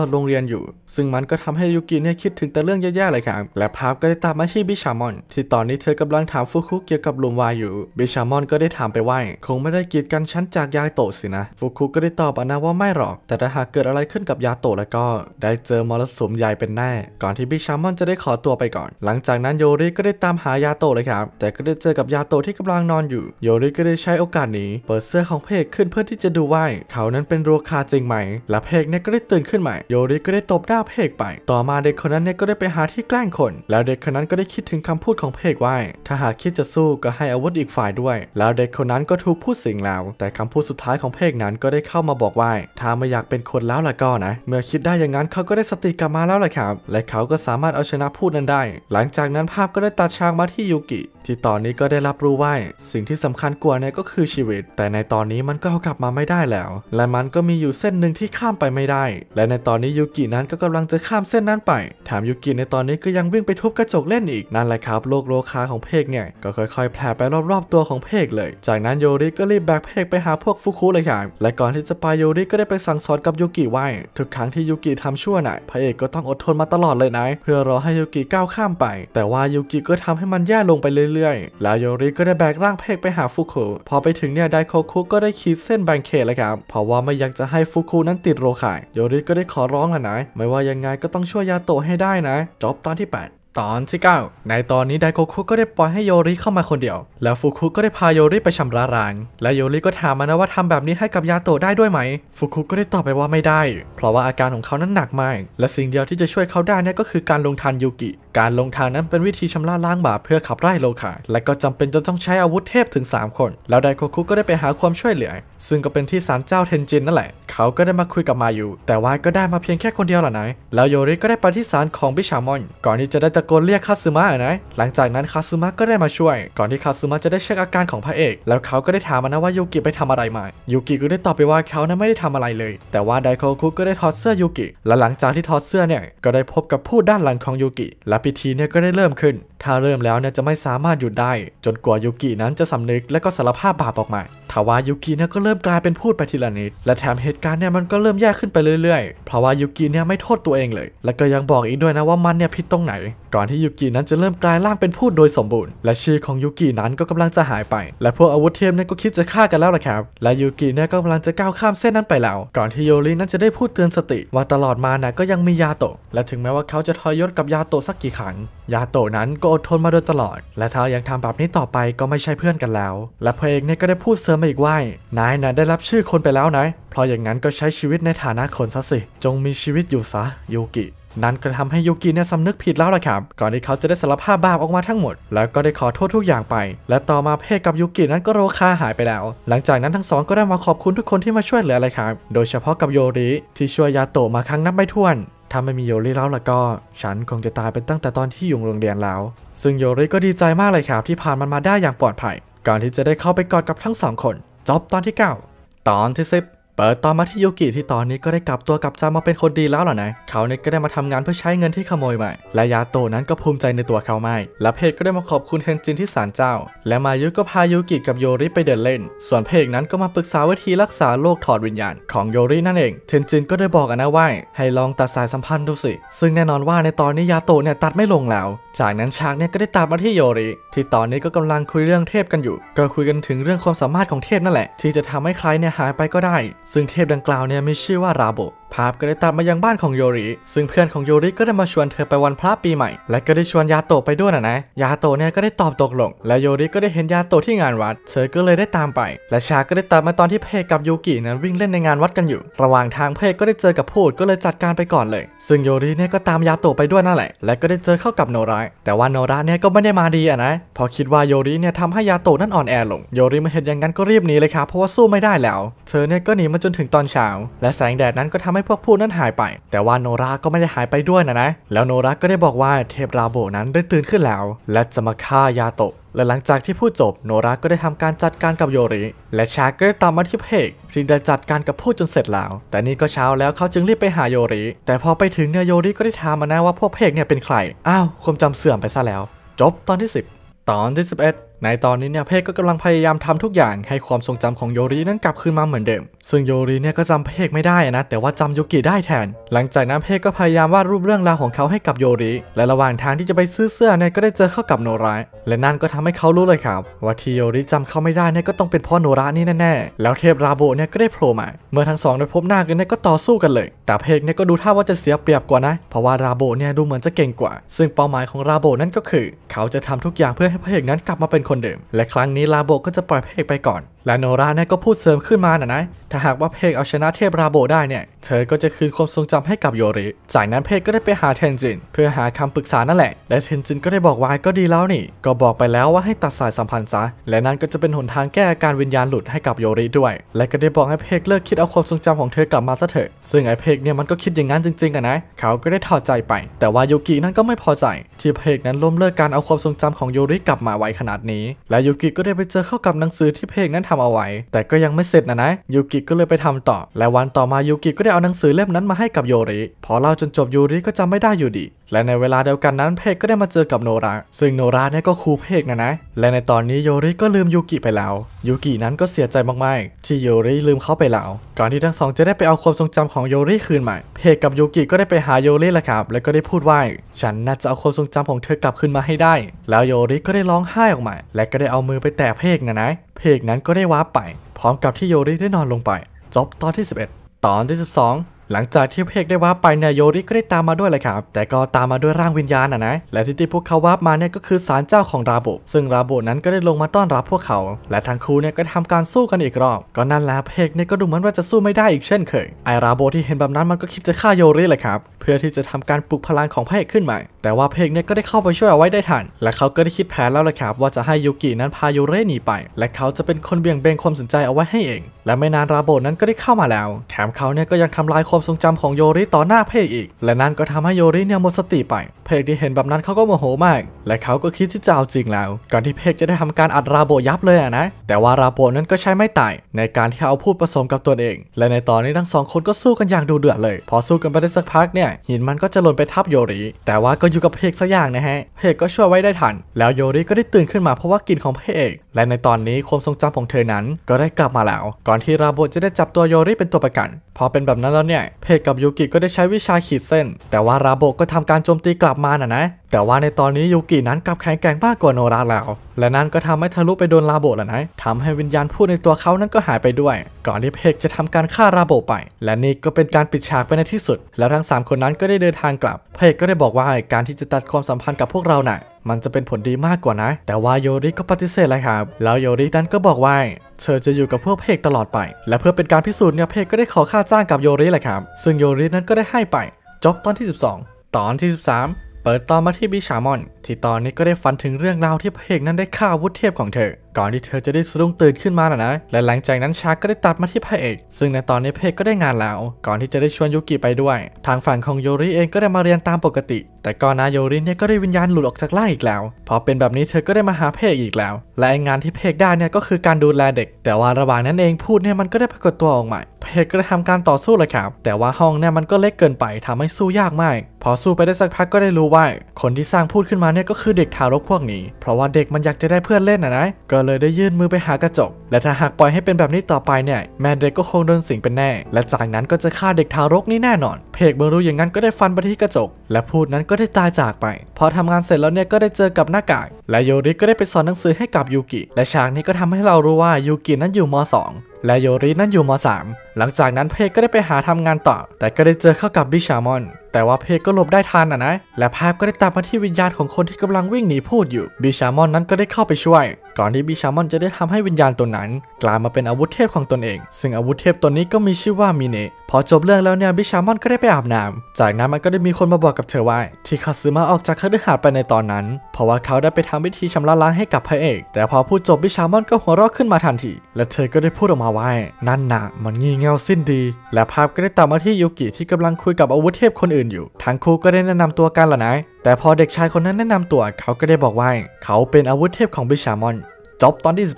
วจโรงเรียนอยู่ ซึ่งมันก็ทำให้ยูกิเนี่ยคิดถึงแต่เรื่องแย่ๆเลยครับและภาพก็ได้ตามมาที่บิชามอนที่ตอนนี้เธอกำลังถามฟุคุเกี่ยวกับลุมวายอยู่บิชามอนก็ได้ถามไปว่า คงไม่ได้กีดกันชั้นจากยาโตสินะฟุคุก็ได้ตอบอนะว่าไม่หรอก แต่ถ้าหากเกิดอะไรขึ้นกับยาโตแล้วก็ ได้เจอมรสุมใหญ่เป็นแน่ก่อนที่บิชามมอนจะได้ขอตัวไปก่อน หลังจากนั้นโยริก็ได้ตามหายาโตะเลยครับ แต่ก็ได้เจอกับยาโตะที่กำลังนอนอยู่ โยริก็ได้ใช้โอกาสนี้เปิดเสื้อของเพกขึ้นเพื่อที่จะดูว่า เขานั้นเป็นรัวคาจริงไหม และเพกเนี่ยก็ได้ตื่นขึ้นใหม่โยริก็ได้ตบหน้าเพกไป ต่อมาเด็กคนนั้นเนี่ยก็ได้ไปหาที่แกล้งคน แล้วเด็กคนนั้นก็ได้คิดถึงคำพูดของเพกว่าถ้าหากคิดจะสู้ก็ให้อาวุธอีกฝ่ายด้วย แล้วเด็กคนนั้นก็ถูกพูดสิ่งแล้วแต่คำพูดสุดท้ายของเพกนั้นก็ได้เข้ามาบอกว่าถ้าไม่อยากเป็นคนแล้วล่ะก็นะเมื่อคิดได้อย่างนั้นเขาก็ได้สติกลับมาแล้วล่ะครับและเขาก็สามารถเอาชนะพูดนั้นได้ หลังจากนั้นภาพก็ได้ตัดฉากมาที่ยูกิที่ตอนนี้ก็ได้รับรู้ว่าสิ่งที่สำคัญกว่าเนี่ยก็คือชีวิต แต่ในตอนนี้มันก็เอากลับมาไม่ได้แล้ว และมันก็มีอยู่เส้นหนึ่งที่ข้ามไปไม่ได้ และในตอนนี้ยูกินั้นก็กำลังจะข้ามเส้นนั้นไป ถามยูกิในตอนนี้ก็ยังวิ่งไปทุบกระจกเล่นอีกนั่นแหละครับ โลกโลคาของเพกเนี่ยก็ค่อยๆแผ่ไปรอบๆตัวของเพกเลย จากนั้นโยริก็รีบแบกเพกไปหาพวกฟุคุเลยครับและก่อนที่จะไปโยริก็ได้ไปสั่งสอนกับยูกิไว้ทุกครั้งที่ยูกิทำชั่วน่ะพระเอกก็ต้องอดทนมาตลอดเลยนะเพื่อรอให้ยูกิก้าวข้ามไป แต่ว่ายูกิก็ทำให้มันแย่ลงไปเรื่อยๆ แล้วโยริก็ได้แบกร่างเพกไปหาฟุคุพอไปถึงเนี่ยไดโคคุก็ได้ขีดเส้นแบ่งเขตแล้วครับ เพราะว่าไม่อยากจะให้ฟุคุนั้นติดโรคายโยริก็ได้ขอร้องนะนะไม่ว่ายังไงก็ต้องช่วยยาโตให้ได้นะ จบตอนที่ 8ตอนที่ 9 ในตอนนี้ไดโกคุก็ได้ปล่อยให้โยริเข้ามาคนเดียว แล้วฟุคุก็ได้พาโยริไปชำระร้าง และโยริก็ถามมานะว่าทำแบบนี้ให้กับยาโตะได้ด้วยไหมฟุคุก็ได้ตอบไปว่าไม่ได้ เพราะว่าอาการของเขานั้นหนักมาก และสิ่งเดียวที่จะช่วยเขาได้นี่ก็คือการลงทานยูกิ การลงทานนั้นเป็นวิธีชำระล้างบาปเพื่อขับไล่โลคาและก็จำเป็นจะต้องใช้อาวุธเทพถึง 3 คน แล้วไดโกคุก็ได้ไปหาความช่วยเหลือ ซึ่งก็เป็นที่ศาลเจ้าเทนจินนั่นแหละ เขาก็ได้มาคุยกับมาอยู่ แต่ว่าก็ได้มาเพียงแค่คนเดียวหละนะแล้วโยริก็ได้ไปที่ศาลของบิชามอนก่อนที่จะได้ตะโกนเรียกคาซึมะนะหลังจากนั้นคาซึมะก็ได้มาช่วย ก่อนที่คาซึมะจะได้เช็คอาการของพระเอก แล้วเขาก็ได้ถามมานะว่ายูกิไปทำอะไรมายูกิก็ได้ตอบไปว่าเขานั้นไม่ได้ทำอะไรเลย แต่ว่าไดโคคุก็ได้ถอดเสื้อยูกิและหลังจากที่ถอดเสื้อเนี่ยก็ได้พบกับผู้ด้านหลังของยูกิและพิธีเนี่ยก็ได้เริ่มขึ้น ถ้าเริ่มแล้วเนี่ยจะไม่สามารถหยุดได้ จนกว่ายูกินั้นจะสำนึกและก็สารภาพบาปออกมาทว่ายุกิเนี่ยก็เริ่มกลายเป็นพูดไปทีละนิดและแถมเหตุการณ์เนี่ยมันก็เริ่มแย่ขึ้นไปเรื่อยๆเพราะว่ายุกิเนี่ยไม่โทษตัวเองเลย และก็ยังบอกอีกด้วยนะว่ามันเนี่ยผิดตรงไหน ก่อนที่ยุกินั้นจะเริ่มกลายร่างเป็นพูดโดยสมบูรณ์ และชื่อของยุกินั้นก็กำลังจะหายไปและพวกอาวุธเทมเนี่ยก็คิดจะฆ่ากันแล้วล่ะครับ และยุกิเนี่ยก็กำลังจะก้าวข้ามเส้นนั้นไปแล้ว ก่อนที่โยรินั้นจะได้พูดเตือนสติ ว่าตลอดมานะก็ยังมียาโตะและถึงแม้ว่าเขาจะทอยศกับยาโตะสักกี่ครั้งยาโตะนั้นก็อดทนมาโดยตลอด และถ้ายังทำแบบนี้ต่อไปก็ไม่ใช่เพื่อนกันแล้ว และพลงเนี่ยก็ได้พูดเสริมาอีกว่านายนะได้รับชื่อคนไปแล้วนะเพราะอย่างนั้นก็ใช้ชีวิตในฐานะคนซะสิ จงมีชีวิตอยู่ซะยูกิ นั้นก็ทำให้ยูกิเนี่ยสำนึกผิดแล้วล่ะครับ ก่อนที่เขาจะได้สารภาพบาปออกมาทั้งหมด แล้วก็ได้ขอโทษทุกอย่างไป และต่อมาเพศกับยูกินั้นก็โรคาหายไปแล้ว หลังจากนั้นทั้งสองก็ได้มาขอบคุณทุกคนที่มาช่วยเหลืออะไรครับ โดยเฉพาะกับโยริ ที่ช่วยยาโตะมาครั้งนับไม่ถ้วน ถ้าไม่มีโยริแล้วล่ะก็ ฉันคงจะตายไปตั้งแต่ตอนที่อยู่โรงเรียนแล้ว ซึ่งโยริก็ดีใจมากเลยครับ ที่ผ่านมันมาได้อย่างปลอดภัยการที่จะได้เข้าไปกอดกับทั้งสองคนจบตอนที่ 9 ตอนที่ 10เปิดตอนมาที่ยูกิที่ตอนนี้ก็ได้กลับตัวกลับใจมาเป็นคนดีแล้วหรอนะเขาเนี่ยก็ได้มาทำงานเพื่อใช้เงินที่ขโมยมาและยาโตนั้นก็ภูมิใจในตัวเขาไม่และเพกก็ได้มาขอบคุณเทนจินที่ศาลเจ้า และมายุก็พายูกิกับโยริไปเดินเล่น ส่วนเพกนั้นก็มาปรึกษาวิธีรักษาโรคถอดวิญญาณของโยรินั่นเองเทนจินก็ได้บอกนะว่าให้ลองตัดสายสัมพันธ์ดูสิซึ่งแน่นอนว่าในตอนนี้ยาโตเนี่ยตัดไม่ลงแล้ว จากนั้นชากเนี่ยก็ได้ตามมาที่โยริ ที่ตอนนี้ก็กำลังคุยเรื่องเทพกันอยู่ ก็คุยกันถึงเรื่องความสามารถของเทพนั่นแหละ ที่จะทำให้ใครเนี่ยหายไปก็ได้ซึ่งเทพดังกล่าวเนี่ยมีชื่อว่าราโบภาพก็ได้ตัดมายังบ้านของโยริ ซึ่งเพื่อนของโยริก็ได้มาชวนเธอไปวันพระปีใหม่ และก็ได้ชวนยาโตะไปด้วยนะนะ ยาโตะเนี่ยก็ได้ตอบตกลง และโยริก็ได้เห็นยาโตะที่งานวัด เธอก็เลยได้ตามไป และชาก็ได้ตามมาตอนที่เพกกับยูกินั้นวิ่งเล่นในงานวัดกันอยู่ ระหว่างทางเพกก็ได้เจอกับพูดก็เลยจัดการไปก่อนเลย ซึ่งโยริเนี่ยก็ตามยาโตะไปด้วยนั่นแหละและก็ได้เจอเข้ากับโนระแต่ว่าโนระเนี่ยก็ไม่ได้มาดีอะนะพอคิดว่าโยริเนี่ยทำให้ยาโตะนั่นอ่อนแอลงโยริมาเห็นอย่างนั้นก็รีบหนีเลยครับเพราะว่าสู้ไม่ได้แล้ว เธอเนี่ยก็หนีมาจนถึงตอนเช้าและแสงแดดนั้นก็ทำให้พวกผู้นั้นหายไป แต่ว่าโนราก็ไม่ได้หายไปด้วยนะนะ แล้วโนราก็ได้บอกว่าเทพราโบนั้นได้ตื่นขึ้นแล้ว และจะมาฆ่ายาโตะและหลังจากที่พูดจบ โนราก็ได้ทำการจัดการกับโยริ และชาก็ได้ตามมาที่เพกที่ได้จัดการกับพูดจนเสร็จแล้ว แต่นี่ก็เช้าแล้วเขาจึงรีบไปหาโยริ แต่พอไปถึงเนี่ยโยริก็ได้ถามมานะว่าพวกเพกเนี่ยเป็นใคร อ้าวความจำเสื่อมไปซะแล้ว จบตอนที่ 10 ตอนที่11ในตอนนี้เนี่ยเพกก็กำลังพยายามทำทุกอย่างให้ความทรงจำของโยรินั้นกลับคืนมาเหมือนเดิมซึ่งโยริเนี่ยก็จำเพกไม่ได้นะ แต่ว่าจำยุกิได้แทน หลังจากนั้นเพกก็พยายามวาดรูปเรื่องราวของเขาให้กับโยริและระหว่างทางที่จะไปซื้อเสื้อเนี่ยก็ได้เจอเข้ากับโนราและนั่นก็ทำให้เขารู้เลยครับ ว่าที่โยริจำเขาไม่ได้เนี่ยก็ต้องเป็นเพราะโนรานี่แน่ๆแล้วเทพราโบเนี่ยก็ได้โผล่มาเมื่อทั้งสองได้พบหน้ากันเนี่ยก็ต่อสู้กันเลย แต่เพกเนี่ยก็ดูท่าว่าจะเสียเปรียบกว่านะเพราะว่าราโบเนี่ยดูเหมือนจะเก่งกว่า ซึ่งเป้าหมายของราโบนั้นก็คือ เขาจะทำทุกอย่างเพื่อให้เพกนั้นกลับมาเป็นคนเดิมและครั้งนี้ลาโบก็จะปล่อยพระเอกไปก่อนและโนราเนี่ยก็พูดเสริมขึ้นมานะนะ ถ้าหากว่าเพกเอาชนะเทพราโบได้เนี่ย เธอก็จะคืนความทรงจำให้กับโยริ จากนั้นเพกก็ได้ไปหาเทนจิน เพื่อหาคำปรึกษานั่นแหละ และเทนจินก็ได้บอกว่าก็ดีแล้วนี่ ก็บอกไปแล้วว่าให้ตัดสายสัมพันธ์ซะ และนั้นก็จะเป็นหนทางแก้อาการวิญญาณหลุดให้กับโยริด้วย และก็ได้บอกให้เพกเลิกคิดเอาความทรงจำของเธอกลับมาซะเถอะซึ่งไอ้เพกเนี่ยมันก็คิดอย่างนั้นจริงๆอะนะ เขาก็ได้ถอดใจไป แต่ว่าโยกินั้นก็ไม่พอใจที่เพกนั้นล้มเลิกการเอาความทรงจำของโยริกลับมาไว้ขนาดนี้ และโยกิก็ได้ไปเจอเข้ากับหนังสือที่เพกนั้นททำเอาไว้ แต่ก็ยังไม่เสร็จนะนะยูกิก็เลยไปทำต่อ และวันต่อมายูกิก็ได้เอาหนังสือเล่มนั้นมาให้กับโยริพอเล่าจนจบยูริก็จำไม่ได้อยู่ดีและในเวลาเดียวกันนั้นเพกก็ได้มาเจอกับโนรา ซึ่งโนราเนี่ยก็คูเพกนะนะ และในตอนนี้โยริก็ลืมยูกิไปแล้วยูกินั้นก็เสียใจมากๆ ที่โยริลืมเขาไปแล้วก่อนที่ทั้งสองจะได้ไปเอาความทรงจำของโยริคืนใหม่ เพกกับยูกิก็ได้ไปหาโยริแหละครับ แล้วก็ได้พูดว่าฉันน่าจะเอาความทรงจำของเธอกลับคืนมาให้ได้ แล้วโยริก็ได้ร้องไห้ออกมาและก็ได้เอามือไปแตะเพกนะนะเพกนั้นก็ได้ว์ปไป พร้อมกับที่โยริได้นอนลงไป จบตอนที่11 ตอนที่ 12หลังจากที่พเพกได้ว่าไปเนี่ยโยริก็ได้ตามมาด้วยเลยครับ แต่ก็ตามมาด้วยร่างวิญญาณอ่ะนะ และที่ที่พวกเขาวาปมาเนี่ยก็คือศาลเจ้าของราโบซึ่งราโบนั้นก็ได้ลงมาต้อนรับพวกเขาและทางครูเนี่ยก็ทำการสู้กันอีกรอบก็นั่นแหละพเพกเนี่ยก็ดูเหมือนว่าจะสู้ไม่ได้อีกเช่นเคยไอราโบที่เห็นแบบนั้นมันก็คิดจะฆ่าโยริเลยครับ เพื่อที่จะทำการปลุกพลังของพเพกขึ้นใหมาแต่ว่าเพงเนี่ยก็ได้เข้าไปช่วยเอาไว้ได้ทัน และเขาก็ได้คิดแผนแล้วละครับว่าจะให้ยูกินั้นพายูเร่หนีไป และเขาจะเป็นคนเบี่ยงเบนความสนใจเอาไว้ให้เอง และไม่นานราโบนั้นก็ได้เข้ามาแล้ว แถมเขาเนี่ยก็ยังทำลายความทรงจำของโยริต่อหน้าเพลงอีก และนั่นก็ทำให้โยริเนี่ยหมดสติไปเพกที่เห็นแบบนั้นเขาก็โมโหมาก และเขาก็คิดที่จะเอาจริงแล้ว ก่อนที่เพกจะได้ทำการอัดราโบยับเลยอะนะ แต่ว่าราโบนั้นก็ใช้ไม่ตายในการที่เอาพูดผสมกับตัวเอง และในตอนนี้ทั้งสองคนก็สู้กันอย่างดูเดือดเลย พอสู้กันไปได้สักพักเนี่ยหินมันก็จะหล่นไปทับโยริ แต่ว่าก็อยู่กับเพกสักอย่างนะฮะเพกก็ช่วยไว้ได้ทัน แล้วโยริก็ได้ตื่นขึ้นมาเพราะว่ากลิ่นของเพกและในตอนนี้ความทรงจำของเธอนั้นก็ได้กลับมาแล้ว ก่อนที่ราโบจะได้จับตัวโยริเป็นตัวประกัน พอเป็นแบบนั้นแล้วเนี่ยเพกกับยูกิก็ได้ใช้วิชาขีดเส้น แต่ว่าราโบก็ทำการโจมตีกลับับมาน่ะนะ แต่ว่าในตอนนี้ยูกินั้นกลับแข็งแกร่งมากกว่าโนราแล้ว และนั่นก็ทำให้ทะลุไปโดนราโบะแล้วนะทำให้วิญญาณพูดในตัวเขานั้นก็หายไปด้วย ก่อนที่เพกจะทำการฆ่าราโบไป และนี่ก็เป็นการปิดฉากไปในที่สุด แล้วทั้ง 3 คนนั้นก็ได้เดินทางกลับ เพกก็ได้บอกว่าการที่จะตัดความสัมพันธ์กับพวกเราน่ะมันจะเป็นผลดีมากกว่านะ แต่ว่าโยริก็ปฏิเสธเลยครับ แล้วโยรินั้นก็บอกว่าเธอจะอยู่กับพวกเพกตลอดไป และเพื่อเป็นการพิสูจน์เนี่ยเพกก็ได้ขอค่าจ้างกับโยริเลยครับ ซึ่งโยรินั้นก็ได้ให้ไปจบตอนที่ 12 ตอนที่ 13เปิดตอนมาที่บิชามอน ที่ตอนนี้ก็ได้ฝันถึงเรื่องราวที่พระเอกนั้นได้ฆ่าวุฒิเทพของเธอก่อนที่เธอจะได้สะดุ้งตื่นขึ้นมานะนะ และหลังจากนั้นชาก็ได้ตัดมาที่พระเอก ซึ่งในตอนนี้พเอกก็ได้งานแล้ว ก่อนที่จะได้ชวนยุกิไปด้วย ทางฝั่งของโยริเองก็ได้มาเรียนตามปกติ แต่ก่อนนะโยริเนี่ยก็ได้วิญญาณหลุดออกจากร่างอีกแล้วพอเป็นแบบนี้เธอก็ได้มาหาเพกอีกแล้ว และงานที่เพกได้เนี่ยก็คือการดูแลเด็ก แต่ว่าระหว่างนั้นเองพูดเนี่ยมันก็ได้ปรากฏตัวออกมาเพกก็ได้ทำการต่อสู้เลยครับแต่ว่าห้องเนี่ยมันก็เล็กเกินไป ทำให้สู้ยากมากพอสู้ไปได้สักพักก็ได้รู้ว่า คนที่สร้างพูดขึ้นมาเนี่ยก็คือเด็กทารกพวกนี้เพราะว่าเด็กมันอยากจะได้เพื่อนเล่นนะนะก็เลยได้ยื่นมือไปหากระจก และถ้าหากปล่อยให้เป็นแบบนี้ต่อไปเนี่ย แม่เด็กก็คงโดนสิงเป็นแน่ และจากนั้นก็จะฆ่าเด็กทารกนี่แน่นอน เพกเบอร์รู้อย่างนั้นก็ได้ฟันไปที่กระจก และพูดนั้นก็ได้ตายจากไป พอทำงานเสร็จแล้วเนี่ยก็ได้เจอกับหน้ากากและโยริก็ได้ไปสอนหนังสือให้กับยูกิ และฉากนี้ก็ทำให้เรารู้ว่ายูกินั้นอยู่ม .2 และโยรินั่นอยู่ม .3 หลังจากนั้นเพกก็ได้ไปหาทำงานต่อ แต่ก็ได้เจอเข้ากับบิชามอนแต่ว่าเพกก็หลบได้ทันอ่ะนะ และภาพก็ได้ตามมาที่วิญญาณของคนที่กำลังวิ่งหนีพูดอยู่ บิชามอนนั้นก็ได้เข้าไปช่วย ก่อนที่บิชามอนจะได้ทำให้วิญญาณตัวนั้น กลายมาเป็นอาวุธเทพของตนเอง ซึ่งอาวุธเทพตัวนี้ก็มีชื่อว่ามิเนะพอจบเรื่องแล้วเนี่ยบิชามอนก็ได้ไปอาบน้ำจากนั้นมันก็ได้มีคนมาบอกกับเธอว่าที่คาซึมะออกจากคฤหาส์ไปในตอนนั้น เพราะว่าเขาได้ไปทำพิธีชำระล้างให้กับพระเอก แต่พอพูดจบบิชามอนก็หัวเราะขึ้นมาทันที และเธอก็ได้พูดออกมาว่านั่นหนะมันงี่เง่าสิ้นดี และภาพก็ได้ตามมาที่ยูกิที่กำลังคุยกับอาวุธเทพคนอื่นนอยู่ทั้งคู่ก็ได้แนะนำตัวกันละนะแต่พอเด็กชายคนนั้นแนะนำตัว เขาก็ได้บอกว่า เขาเป็นอาวุธเทพของบิชามอน จบตอนที่ 13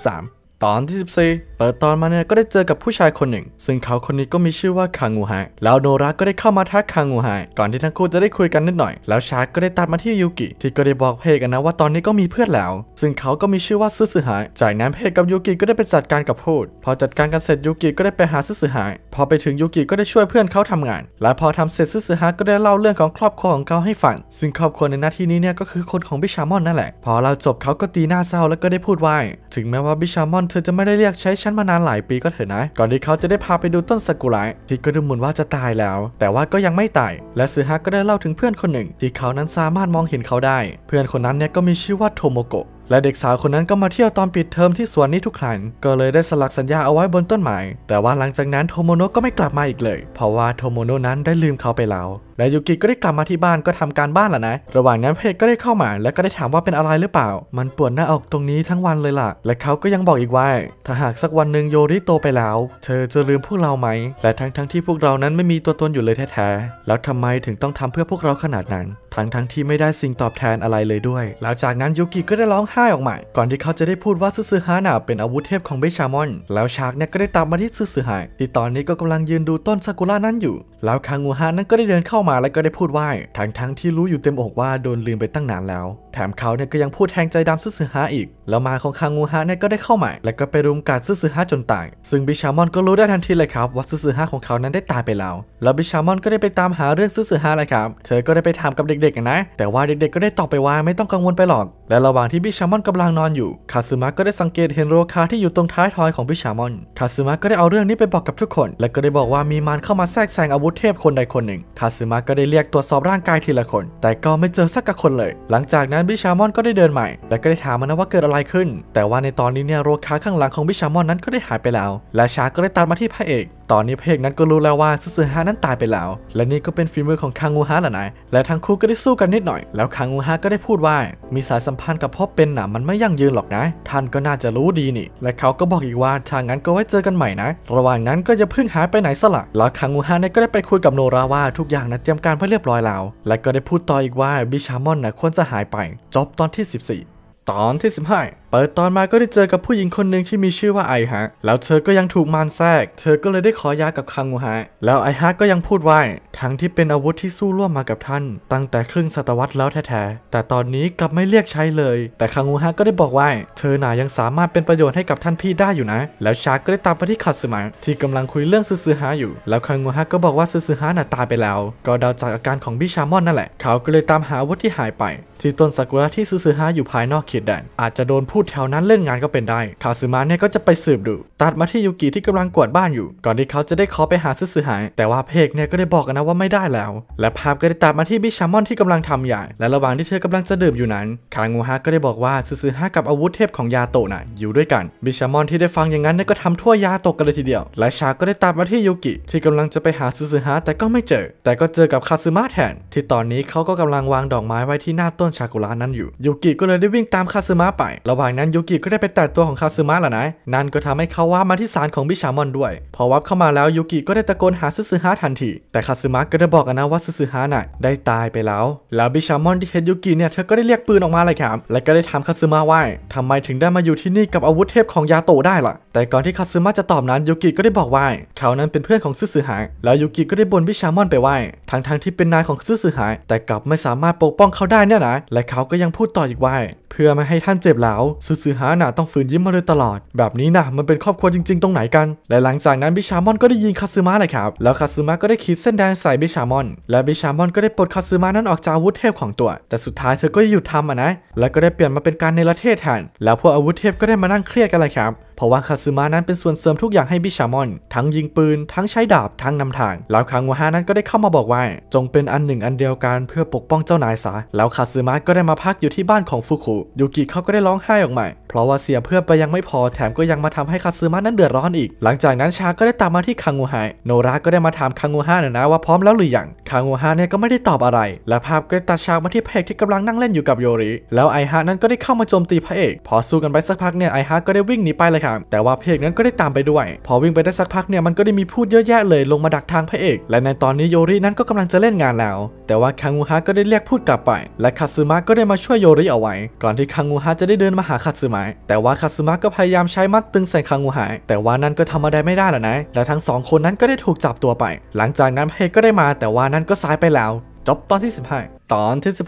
ตอนที่ 14 เปิดตอนมาเนี่ยก็ได้เจอกับผู้ชายคนหนึ่ง ซึ่งเขาคนนี้ก็มีชื่อว่าคางูไฮแล้วโนราก็ได้เข้ามาทักคางูไฮก่อนที่ทั้งคู่จะได้คุยกันนิดหน่อย แล้วชาร์กก็ได้ตัดมาที่ยูกิ ที่ก็ได้บอกเพกันนะว่าตอนนี้ก็มีเพื่อนแล้ว ซึ่งเขาก็มีชื่อว่าซึซึไฮจากนั้นเพกับยูกิก็ได้ไปจัดการกับพูดพอจัดการกันเสร็จยูกิก็ได้ไปหาซึซึไฮพอไปถึงยูกิก็ได้ช่วยเพื่อนเขาทำงาน และพอทำเสร็จซึซึไฮก็ได้เล่าเรื่องของครอบครัวของเขาให้ฟังซึ่งครอบครัวในหน้าที่นี้เนี่ยก็คือคนของบิชามอนนั่นแหละ พอเราจบเขาก็ตีหน้าเศร้าแล้วก็ได้พูดว่าถึงแม้ว่าบิชามอนเธอจะไม่ได้เรียกใช้ฉันมานานหลายปีก็เถอะนะก่อนที่เขาจะได้พาไปดูต้นซากุระที่ก็ดูเหมือนว่าจะตายแล้ว แต่ว่าก็ยังไม่ตาย และซึฮะก็ได้เล่าถึงเพื่อนคนหนึ่ง ที่เขานั้นสามารถมองเห็นเขาได้ เพื่อนคนนั้นเนี่ยก็มีชื่อว่าโทโมโกะและเด็กสาวคนนั้นก็มาเที่ยวตอนปิดเทอมที่สวนนี้ทุกครั้งก็เลยได้สลักสัญญาเอาไว้บนต้นไม้แต่ว่าหลังจากนั้นโทโมโนก็ไม่กลับมาอีกเลยเพราะว่าโทโมโนนั้นได้ลืมเขาไปแล้วแลยยูกิก็ได้กลับมาที่บ้านก็ทำการบ้านแหละนะ ระหว่างนั้นเพจก็ได้เข้ามา และก็ได้ถามว่าเป็นอะไรหรือเปล่า มันปวดหน้าอกตรงนี้ทั้งวันเลยล่ะและเขาก็ยังบอกอีกว่าถ้าหากสักวันหนึ่งโยริโตไปแล้ว เธอจะลืมพวกเราไหม และทั้งๆทที่พวกเรานั้นไม่มีตัวตนอยู่เลยแท้ๆแล้วทำไมถึงต้องทำเพื่อพวกเราขนาดนั้น ทั้งๆทที่ไม่ได้สิ่งตอบแทนอะไรเลยด้วย หลังจากนั้นยูกิก็ได้ร้องไห้ออกมาก่อนที่เขาจะได้พูดว่าซูซูฮานาเป็นอาวุธเทพของเบชามอน แล้วชากเนี่ยก็ได้ตามมาที่ซูซูฮายที่ตอนนี้ก็กำลังยืนดูต้นซากุระนั้นอยู่ แล้วคางูฮานั้นก็ได้เดินเข้ามาแล้วก็ได้พูดว่า ทั้งๆทที่รู้อยู่เต็มอกว่าโดนลืมไปตั้งนานแล้ว แถมเขาเนี่ยก็ยังพูดแทงใจดำซึซอฮาอีก แล้วมาของคางูฮะเนี่ยก็ได้เข้ามา แล้วก็ไปรุมกัดซึซอฮาจนตาย ซึ่งบิชามอนก็รู้ได้ทันทีเลยครับ ว่าซึซอฮาของเขานั้นได้ตายไปแล้ว แล้วบิชามอนก็ได้ไปตามหาเรื่องซึซอฮาเลยครับ เธอก็ได้ไปถามกับเด็กๆนะ แต่ว่าเด็กๆก็ได้ตอบไปว่าไม่ต้องกังวลไปหรอก และระหว่างที่บิชามอนกำลังนอนอยู่ คาซึมะก็ได้สังเกตเห็นโรคาที่อยู่ตรงท้ายทอยของบิชามอนคาซึมะก็ได้เอาเรื่องนี้ไปบอกกับทุกคน และก็ได้บอกว่ามีมารเข้ามาแทรกแซงอาวุธเทพคนใดคนหนึ่งคาซึมะาก็ได้เรียกตรวจสอบร่างกายทีละคน แต่ก็ไม่เจอสักคนเลย หลังจากนั้นบิชามอนก็ได้เดินใหม่ และก็ได้ถามมันว่าเกิดอะไรขึ้น แต่ว่าในตอนนี้เนี่ยโรคค้าข้างหลังของบิชามอนนั้นก็ได้หายไปแล้ว และชาก็ได้ตามมาที่พระเอกตอนนี้พเพกนั้นก็รู้แล้วว่าซูซูฮานั้นตายไปแล้ว และนี่ก็เป็นฝีมือของคังอูฮาแหละนายและทั้งคู่ก็ได้สู้กันนิดหน่อย แล้วคังอูฮาก็ได้พูดว่า มีสายสัมพันธ์กับพ่อเป็นหน่ะมันไม่ยั่งยืนหรอกนะ ท่านก็น่าจะรู้ดีนี่ และเขาก็บอกอีกว่าถ้างั้นก็ไว้เจอกันใหม่นะ ระหว่างนั้นก็จะพึ่งหายไปไหนสละแล้วคังอูฮาเนี่ยก็ได้ไปคุยกับโนราว่าทุกอย่างนั้นเตรียมการเพื่อเรียบร้อยแล้วและก็ได้พูดต่ออีกว่าบิชามอนน่ะควรจะหายไป จบตอนที่ 14 ตอนที่ 15ปิดตอนมาก็ได้เจอกับผู้หญิงคนหนึ่งที่มีชื่อว่าไอฮะ แล้วเธอก็ยังถูกมารแทรกเธอก็เลยได้ขอยากับคังโงฮะ แล้วไอฮะก็ยังพูดว่าทั้งที่เป็นอาวุธที่สู้ร่วมมากับท่าน ตั้งแต่ครึ่งศตวรรษแล้วแท้ๆ แต่ตอนนี้กลับไม่เรียกใช้เลย แต่คังโงฮะก็ได้บอกว่า เธอหนายังสามารถเป็นประโยชน์ให้กับท่านพี่ได้อยู่นะ แล้วชาร์กก็ได้ตามไปที่คัตสมะที่กำลังคุยเรื่องซื่อฮะอยู่ แล้วคังโงฮะก็บอกว่าซื่อฮะน่ะตายไปแล้ว ก็เดาจากอาการของบิชามอนนั่นแหละ เขาก็เลยตามหาอาวุธที่หายไป ที่ต้นซากุระที่ซื่อฮะอยู่ภายนอกเขตแดนอาจจะโดนพูดแถวนั้น เล่นงานก็เป็นได้คาซึมะเนี่ยก็จะไปสืบดู ตัดมาที่ยูกิที่กำลังกวาดบ้านอยู่ ก่อนที่เขาจะได้ขอไปหาซึซึหายแต่ว่าเพกเนี่ยก็ได้บอกกันนะว่าไม่ได้แล้ว และภาพก็ได้ตัดมาที่บิชามอนที่กำลังทำใหญ่และระหว่างที่เธอกำลังจะดื่มอยู่นั้นคางูฮะก็ได้บอกว่าซึซึฮะกับอาวุธเทพของยาโตะน่ะอยู่ด้วยกัน บิชามอนที่ได้ฟังอย่างนั้นเนี่ยก็ทำทั่วยาโตะกันเลยทีเดียว และชาก็ได้ตัดมาที่ยูกิที่กำลังจะไปหาซึซึฮาแต่ก็ไม่เจอ แต่ก็เจอกับคาซึมะแทนที่ตอนนี้เขาก็กำลังวางดอกไม้ไว้ที่หน้าต้นชากุระนั้นอยู่ยูกิก็เลยได้วิ่งตามคาซึมะไประหว่าหว่างนั้นยูกิก็ได้ไปแตะตัวของคาซึมะแหละนะนั่นก็ทำให้เขาว่ามาที่ศาลของบิชามอนด้วย พอวับเข้ามาแล้วยูกิก็ได้ตะโกนหาซึซึฮะทันที แต่คาซึมะก็ได้บอกนะว่าซึซึฮะน่ะได้ตายไปแล้ว แล้วบิชามอนที่เห็นยูกิเนี่ยเธอก็ได้เรียกปืนออกมาเลยครับ และก็ได้ถามคาซึมะว่าทำไมถึงได้มาอยู่ที่นี่กับอาวุธเทพของยาโตได้ล่ะ แต่ก่อนที่คาซึมะจะตอบนั้นยูกิก็ได้บอกว่า เขานั้นเป็นเพื่อนของซึซึฮะ แล้วยูกิก็ได้บ่นบิชามอนไปว่าทั้งๆที่เป็นนายของซึซึฮะแต่กลับไม่สามารถปกป้องเขาได้เนี่ยนะและเขาก็ยังพูดต่ออีกว่าเพื่อไม่ให้ท่านเจ็บแล้วซอซือหาหน่ต้องฝืนยิ้มมาเลยตลอดแบบนี้นะมันเป็นครอบครัวจริงๆตรงไหนกันและหลังจากนั้นบิชามอนก็ได้ยิงคาซึมะเลยครับ แล้วคาซึมะก็ได้ขีดเส้นแดงใส่บิชามอน และบิชามอนก็ได้ปลดคาซึมะนั้นออกจากอาวุธเทพของตัว แต่สุดท้ายเธอก็หยุดทำอ่ะนะแล้วก็ได้เปลี่ยนมาเป็นการในประเทศแทน แล้วพวกอาวุธเทพก็ได้มานั่งเครียดกันเลยครับเพราะว่าคาซึมะนั้นเป็นส่วนเสริมทุกอย่างให้บิชามอนทั้งยิงปืนทั้งใช้ดาบทั้งนำทาง แล้วคางหัวฮานั้นก็ได้เข้ามาบอกว่าจงเป็นอันหนึ่งอันเดียวกันเพื่อปกป้องเจ้านายซะแล้วคาซึมะก็ได้มาพักอยู่ที่บ้านของฟุคุยูกิเขาก็ได้ร้องไห้ออกมาเพราะว่าเสียเพื่อไปยังไม่พอแถมก็ยังมาทำให้คาซึมะนั้นเดือดร้อนอีก หลังจากนั้น ชาก็ได้ตามมาที่คางหัวฮาโนราก็ได้มาถามคางหัวฮานะนะว่าพร้อมแล้วหรือยังคางหัวฮาเนี่ยก็ไม่ได้ตอบอะไร และภาพก็ได้ตัดฉากมาที่เอกที่กำลังนั่งเล่นอยู่กับโยริ แล้วไอฮานั้นก็ได้เข้ามาโจมตีพระเอกพอสู้กันไปสักพักเนี่ยไอฮาก็ได้วิ่งหนีไปเลยครับแต่ว่าพระเอกนั้นก็ได้ตามไปด้วย พอวิ่งไปได้สักพักเนี่ยมันก็ได้มีพูดเยอะแยะเลยลงมาดักทางพระเอก และในตอนนี้โยรินั้นก็กำลังจะเล่นงานแล้ว แต่ว่าคังูฮะก็ได้เรียกพูดกลับไป และคาซึมะก็ได้มาช่วยโยริเอาไว้ ก่อนที่คังูฮะจะได้เดินมาหาคาซึมะ แต่ว่าคาซึมะก็พยายามใช้มัดตึงใส่คังูฮะแต่ว่านั่นก็ทำมาได้ไม่ได้แล้วนะและทั้งสองคนนั้นก็ได้ถูกจับตัวไป หลังจากนั้นพระเอกก็ได้มาแต่ว่านั่นก็สายไปแล้ว จบตอนที่15ตอนที่ 16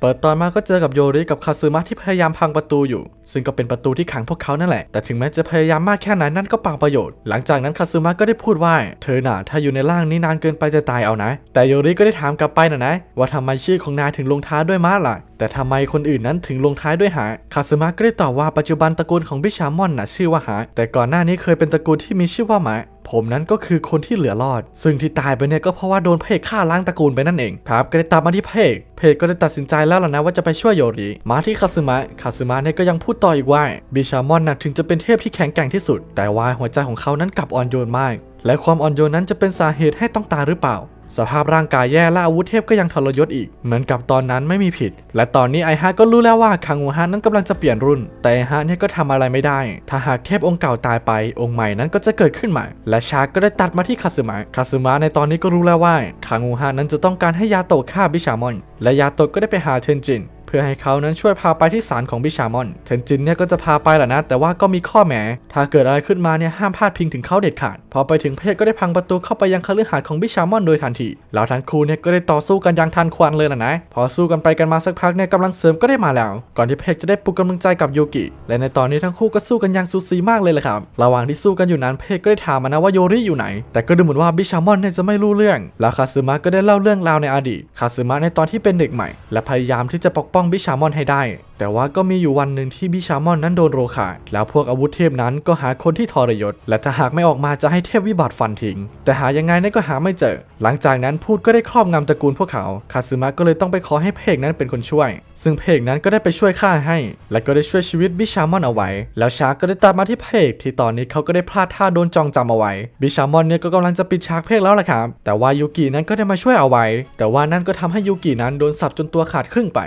เปิดตอนมาก็เจอกับโยริกับคาซึมะที่พยายามพังประตูอยู่ ซึ่งก็เป็นประตูที่ขังพวกเขานั่นแหละ แต่ถึงแม้จะพยายามมากแค่ไหนนั่นก็เปล่าประโยชน์ หลังจากนั้นคาซึมะก็ได้พูดว่า เธอน่ะถ้าอยู่ในร่างนี้นานเกินไปจะตายเอานะแต่โยริก็ได้ถามกลับไปนะนะ ว่าทำไมชื่อของนายถึงลงท้ายด้วยมะล่ะ แต่ทำไมคนอื่นนั้นถึงลงท้ายด้วยหาคาซึมะก็ได้ตอบว่าปัจจุบันตระกูลของบิชามอนน่ะชื่อว่าหาแต่ก่อนหน้านี้เคยเป็นตระกูลที่มีชื่อว่าหมาผมนั้นก็คือคนที่เหลือรอด ซึ่งที่ตายไปเนี่ยก็เพราะว่าโดนเพกฆ่าล้างตระกูลไปนั่นเองครับก็ได้ตามมาที่เพกพเพกก็ได้ตัดสินใจแล้วล่ะนะว่าจะไปช่วยโยริ มาที่คาซึมะคาซึมะเนี่ยก็ยังพูดต่ออีกว่า บิชามอนนะถึงจะเป็นเทพที่แข็งแกร่งที่สุด แต่ว่าหัวใจของเขานั้นกลับอ่อนโยนมากและความอ่อนโยนนั้นจะเป็นสาเหตุให้ต้องตายหรือเปล่าสภาพร่างกายแย่ และอาวุธเทพก็ยังทรยศอีกเหมือนกับตอนนั้นไม่มีผิด และตอนนี้ไอฮะก็รู้แล้วว่าคังอูฮานั้นกำลังจะเปลี่ยนรุ่น แต่ฮะเนี่ยก็ทำอะไรไม่ได้ ถ้าหากเทพองค์เก่าตายไป องค์ใหม่นั้นก็จะเกิดขึ้นใหม่และชาก็ได้ตัดมาที่คาสึมะคาสึมะในตอนนี้ก็รู้แล้วว่าคังอูฮานั้นจะต้องการให้ยาโตะฆ่าบิชามอนและยาโตะก็ได้ไปหาเทนจินเพื่อให้เขานั้นช่วยพาไปที่ศาลของบิชามอนเทนจินเนี่ยก็จะพาไปแหละนะ แต่ว่าก็มีข้อแม้ ถ้าเกิดอะไรขึ้นมาเนี่ยห้ามพลาดพิงถึงเขาเด็ดขาด พอไปถึงเพจก็ได้พังประตูเข้าไปยังคฤหาสน์ของบิชามอนโดยทันที แล้วทั้งคู่เนี่ยก็ได้ต่อสู้กันอย่างทันควันเลยนะนะพอสู้กันไปกันมาสักพักเนี่ยกำลังเสริมก็ได้มาแล้ว ก่อนที่เพกจะได้ปลุกกำลังใจกับโยกิ และในตอนนี้ทั้งคู่ก็สู้กันอย่างสุดซีมากเลยแหละครับ ระหว่างที่สู้กันอยู่นั้นเพกก็ได้ถามมานะว่าโยริอยู่ไหน แต่ก็ดูเหมือนว่าบิชามอนเนี่ยจะไม่รู้เรื่องแล้วคาซึมะก็ได้เล่าเรื่องราวในอดีตคาซึมะในตอนที่เป็นเด็กใหม่ และพยายามที่จะปกป้องบิชามอนให้ได้ แต่ว่าก็มีอยู่วันหนึ่งที่บิชามอนนั้นโดนโรคา แล้วพวกอาวุธเทพนั้นก็หาคนที่ทรยศ และถ้าหากไม่ออกมาจะให้เทพวิบัติฟันทิ้ง แต่หายังไงนั่นก็หาไม่เจอ หลังจากนั้นพูดก็ได้ครอบงำตระกูลพวกเขา คาซึมะก็เลยต้องไปขอให้เพกนั้นเป็นคนช่วย ซึ่งเพกนั้นก็ได้ไปช่วยฆ่าให้ และก็ได้ช่วยชีวิตบิชามอนเอาไว้ แล้วชาก็ได้ตามมาที่เพก ที่ตอนนี้เขาก็ได้พลาดท่าโดนจองจำเอาไว้ บิชามอนเนี่ยก็กำลังจะปิดฉากเพกแล้วล่ะครับ แต่ว่ายูกินั้นก็ได้มาช่วยเอาไว้ แต่ว่านั่นก็ทำให้ยูกินั้นโดนสับจนตัวขาดครึ่งไป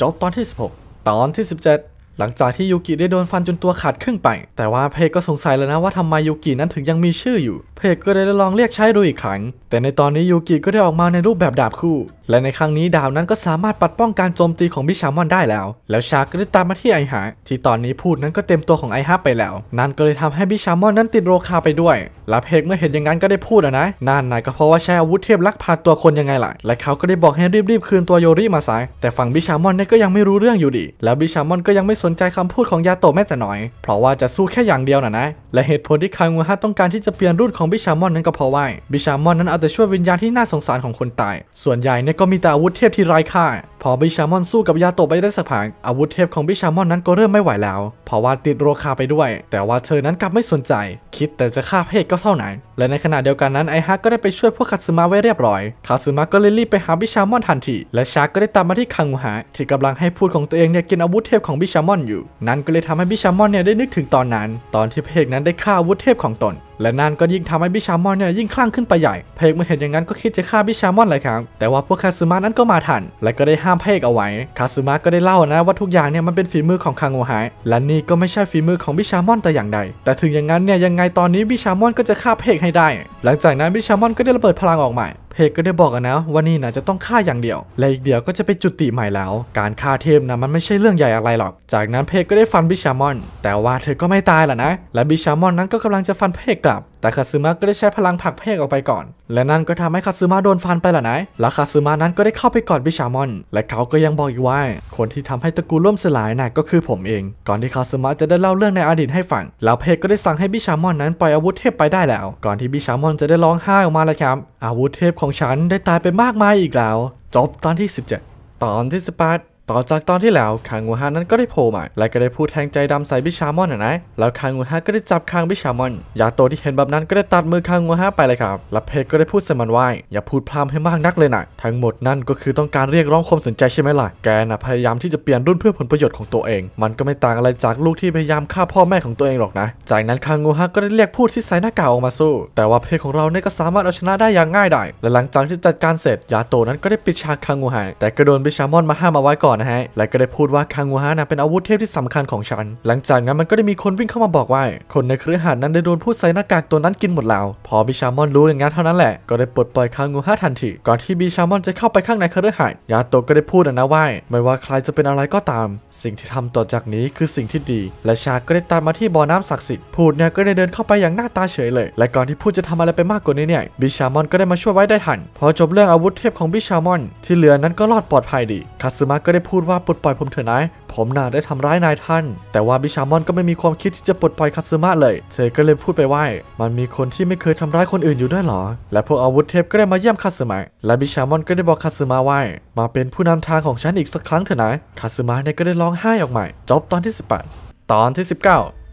จบตอนที่ 16 ตอนที่ 17หลังจากที่ยูกิได้โดนฟันจนตัวขาดครึ่งไป แต่ว่าเพกก็สงสัยแล้วนะว่าทำไมยูกินั้นถึงยังมีชื่ออยู่ เพกก็ได้ลองเรียกใช้ดูอีกครั้งแต่ในตอนนี้ยูกิก็ได้ออกมาในรูปแบบดาบคู่ และในครั้งนี้ดาบนั้นก็สามารถปัดป้องการโจมตีของบิชามอนได้แล้ว แล้วชาก็ได้ตามมาที่ไอฮะที่ตอนนี้พูดนั้นก็เต็มตัวของไอฮะไปแล้วนั่นก็เลยทำให้บิชามอนนั้นติดโรคาไปด้วย และเพกเมื่อเห็นอย่างนั้นก็ได้พูดนะนั่นนายก็เพราะว่าใช้อาวุธเทพลักพาตัวคนยังไงล่ะและเขาก็ได้บอกให้รีบๆคืนตัวโยริมาซะแต่ฝั่งบิชามอนเนี่ยก็ยังไม่รู้เรื่องอยู่ดี แล้วบิชามอนก็ยังไม่สนนใจคำพูดของยาโตะแม้แต่น้อย เพราะว่าจะสู้แค่อย่างเดียวน่ะนะ และเหตุผลที่คางูฮะต้องการที่จะเปลี่ยนรุ่นของบิชามอนนั้นก็เพราะว่าบิชามอนนั้นเอาแต่ช่วยวิญญาณที่น่าสงสารของคนตาย ส่วนใหญ่เนี่ยก็มีแต่อาวุธเทพที่ไร้ค่าพอบิชามอนสู้กับยาโตะไปได้สักพักอาวุธเทพของบิชามอนนั้นก็เริ่มไม่ไหวแล้ว เพราะว่าติดโรคาไปด้วย แต่ว่าเธอนั้นกลับไม่สนใจ คิดแต่จะฆ่าเพศก็เท่านั้น และในขณะเดียวกันนั้นไอฮัก็ได้ไปช่วยพวกคาซึมะไว้เรียบร้อยคาซึมะก็เลยรีบไปหาบิชามอนทันที และชาร์กก็ได้ตามมาที่คังหฮะที่กำลังให้พูดของตัวเองเนี่ยกินอาวุธเทพของบิชามอนอยู่ นั้นก็เลยทำให้บิชามอนเนี่ยได้นึกถึงตอนนั้น ตอนที่เพศนั้นได้ฆ่าอาวุธเทพของตนและนั่นก็ยิ่งทำให้บิชามอนเนี่ยยิ่งคลั่งขึ้นไปใหญ่พระเอกเมื่อเห็นอย่างนั้นก็คิดจะฆ่าบิชามอนเลยครับแต่ว่าพวกคาซึมะนั้นก็มาทันและก็ได้ห้ามพระเอกเอาไว้ คาซึมะก็ได้เล่านะว่าทุกอย่างเนี่ยมันเป็นฝีมือของคางโอไฮและนี่ก็ไม่ใช่ฝีมือของบิชามอนแต่อย่างใด แต่ถึงอย่างนั้นเนี่ยยังไงตอนนี้บิชามอนก็จะฆ่าพระเอกให้ได้ หลังจากนั้นบิชามอนก็ได้ระเบิดพลังออกใหม่เพกก็ได้บอกนะว่านี่นะจะต้องฆ่าอย่างเดียวและอีกเดียวก็จะไปจุติใหม่แล้ว การฆ่าเทพนะมันไม่ใช่เรื่องใหญ่อะไรหรอก จากนั้นเพกก็ได้ฟันบิชามอน แต่ว่าเธอก็ไม่ตายหรอนะ และบิชามอนนั้นก็กำลังจะฟันเพกกลับ แต่คาซึมะก็ได้ใช้พลังผลักเพกออกไปก่อน และนั่นก็ทำให้คาซึมะโดนฟันไปล่ะนะและคาซึมะนั้นก็ได้เข้าไปกอดบิชามอน และเขาก็ยังบอกอีกว่าคนที่ทำให้ตระกูลล่มสลายนะ่ะก็คือผมเอง ก่อนที่คาซึมะจะได้เล่าเรื่องในอดีตให้ฟังแล้วเพกก็ได้สั่งให้บิชามอนนั้นปล่อยอาวุธเทพไปได้แล้ว ก่อนที่บิชามอนจะได้ร้องไห้ออกมาละครับอาวุธเทพของของฉันได้ตายไปมากมายอีกแล้ว จบตอนที่ 17 ตอนที่ 18ต่อจากตอนที่แล้วคางูฮานั้นก็ได้โผล่มาและก็ได้พูดแทงใจดำใส่บิชามอนนะนะแล้วคางูฮาก็ได้จับคางบิชามอนยาโตที่เห็นแบบนั้นก็ได้ตัดมือคางูฮาไปเลยครับและเพกก็ได้พูดใส่มันว่าอย่าพูดพร่ำให้มากนักเลยนะทั้งหมดนั่นก็คือต้องการเรียกร้องความสนใจใช่ไหมล่ะแกนะพยายามที่จะเปลี่ยนรุ่นเพื่อผลประโยชน์ของตัวเอง มันก็ไม่ต่างอะไรจากลูกที่พยายามฆ่าพ่อแม่ของตัวเองหรอกนะจากนั้นคางูฮาก็ได้เรียกพูดที่ใส่หน้ากากออกมาสู้ แต่ว่าเพกของเราเนี่ยก็สามารถเอาชนะได้อย่างง่ายดายและหลังจากที่จัดการเสร็จยาโตนั้นก็ได้ปิดฉากคางูฮาแต่กะโดนบิชามอนมาห้ามเอาไว้ก่อนนะฮะและก็ได้พูดว่าคางูฮานะเป็นอาวุธเทพที่สำคัญของฉัน หลังจากนั้นมันก็ได้มีคนวิ่งเข้ามาบอกว่า คนในเครือข่ายนั้นได้โดนผู้ใส่หน้ากากตัวนั้นกินหมดแล้ว พอบิชามอนรู้อย่างนั้นเท่านั้นแหละก็ได้ปลดปล่อยคางูฮาทันที ก่อนที่บิชามอนจะเข้าไปข้างในเครือข่ายยาโตก็ได้พูดนะว่า ไม่ว่าใครจะเป็นอะไรก็ตาม สิ่งที่ทำต่อจากนี้คือสิ่งที่ดี และชาก็ได้ตามมาที่บ่อน้ำศักดิ์สิทธิ์พูดเนี่ยก็ได้เดินเข้าไปอย่างหน้าตาเฉยเลย และก่อนที่พูดจะทำอะไรไปมากกว่านี้เนี่ยบิชามอนก็ได้มาช่วยไว้ได้ทันพอจบเรื่องอาวุธเทพของบิชามอนที่เหลือนั้นก็รอดปลอดภัยดีคาสึมะก็ได้พูดว่าปลดปล่อยผมเถอะนะผมน่าได้ทำร้ายนายท่าน แต่ว่าบิชามอนก็ไม่มีความคิดที่จะปลดปล่อยคาซึมะเลย เธอก็เลยพูดไปว่า มันมีคนที่ไม่เคยทำร้ายคนอื่นอยู่ด้วยหรอ และพวกอาวุธเทพก็ได้มาเยี่ยมคาซึมะและบิชามอนก็ได้บอกคาซึมะว่ามาเป็นผู้นำทางของฉันอีกสักครั้งเถอะนะคาซึมะเนี่ยก็ได้ร้องไห้ออกมา จบตอนที่ 18 ตอนที่ 19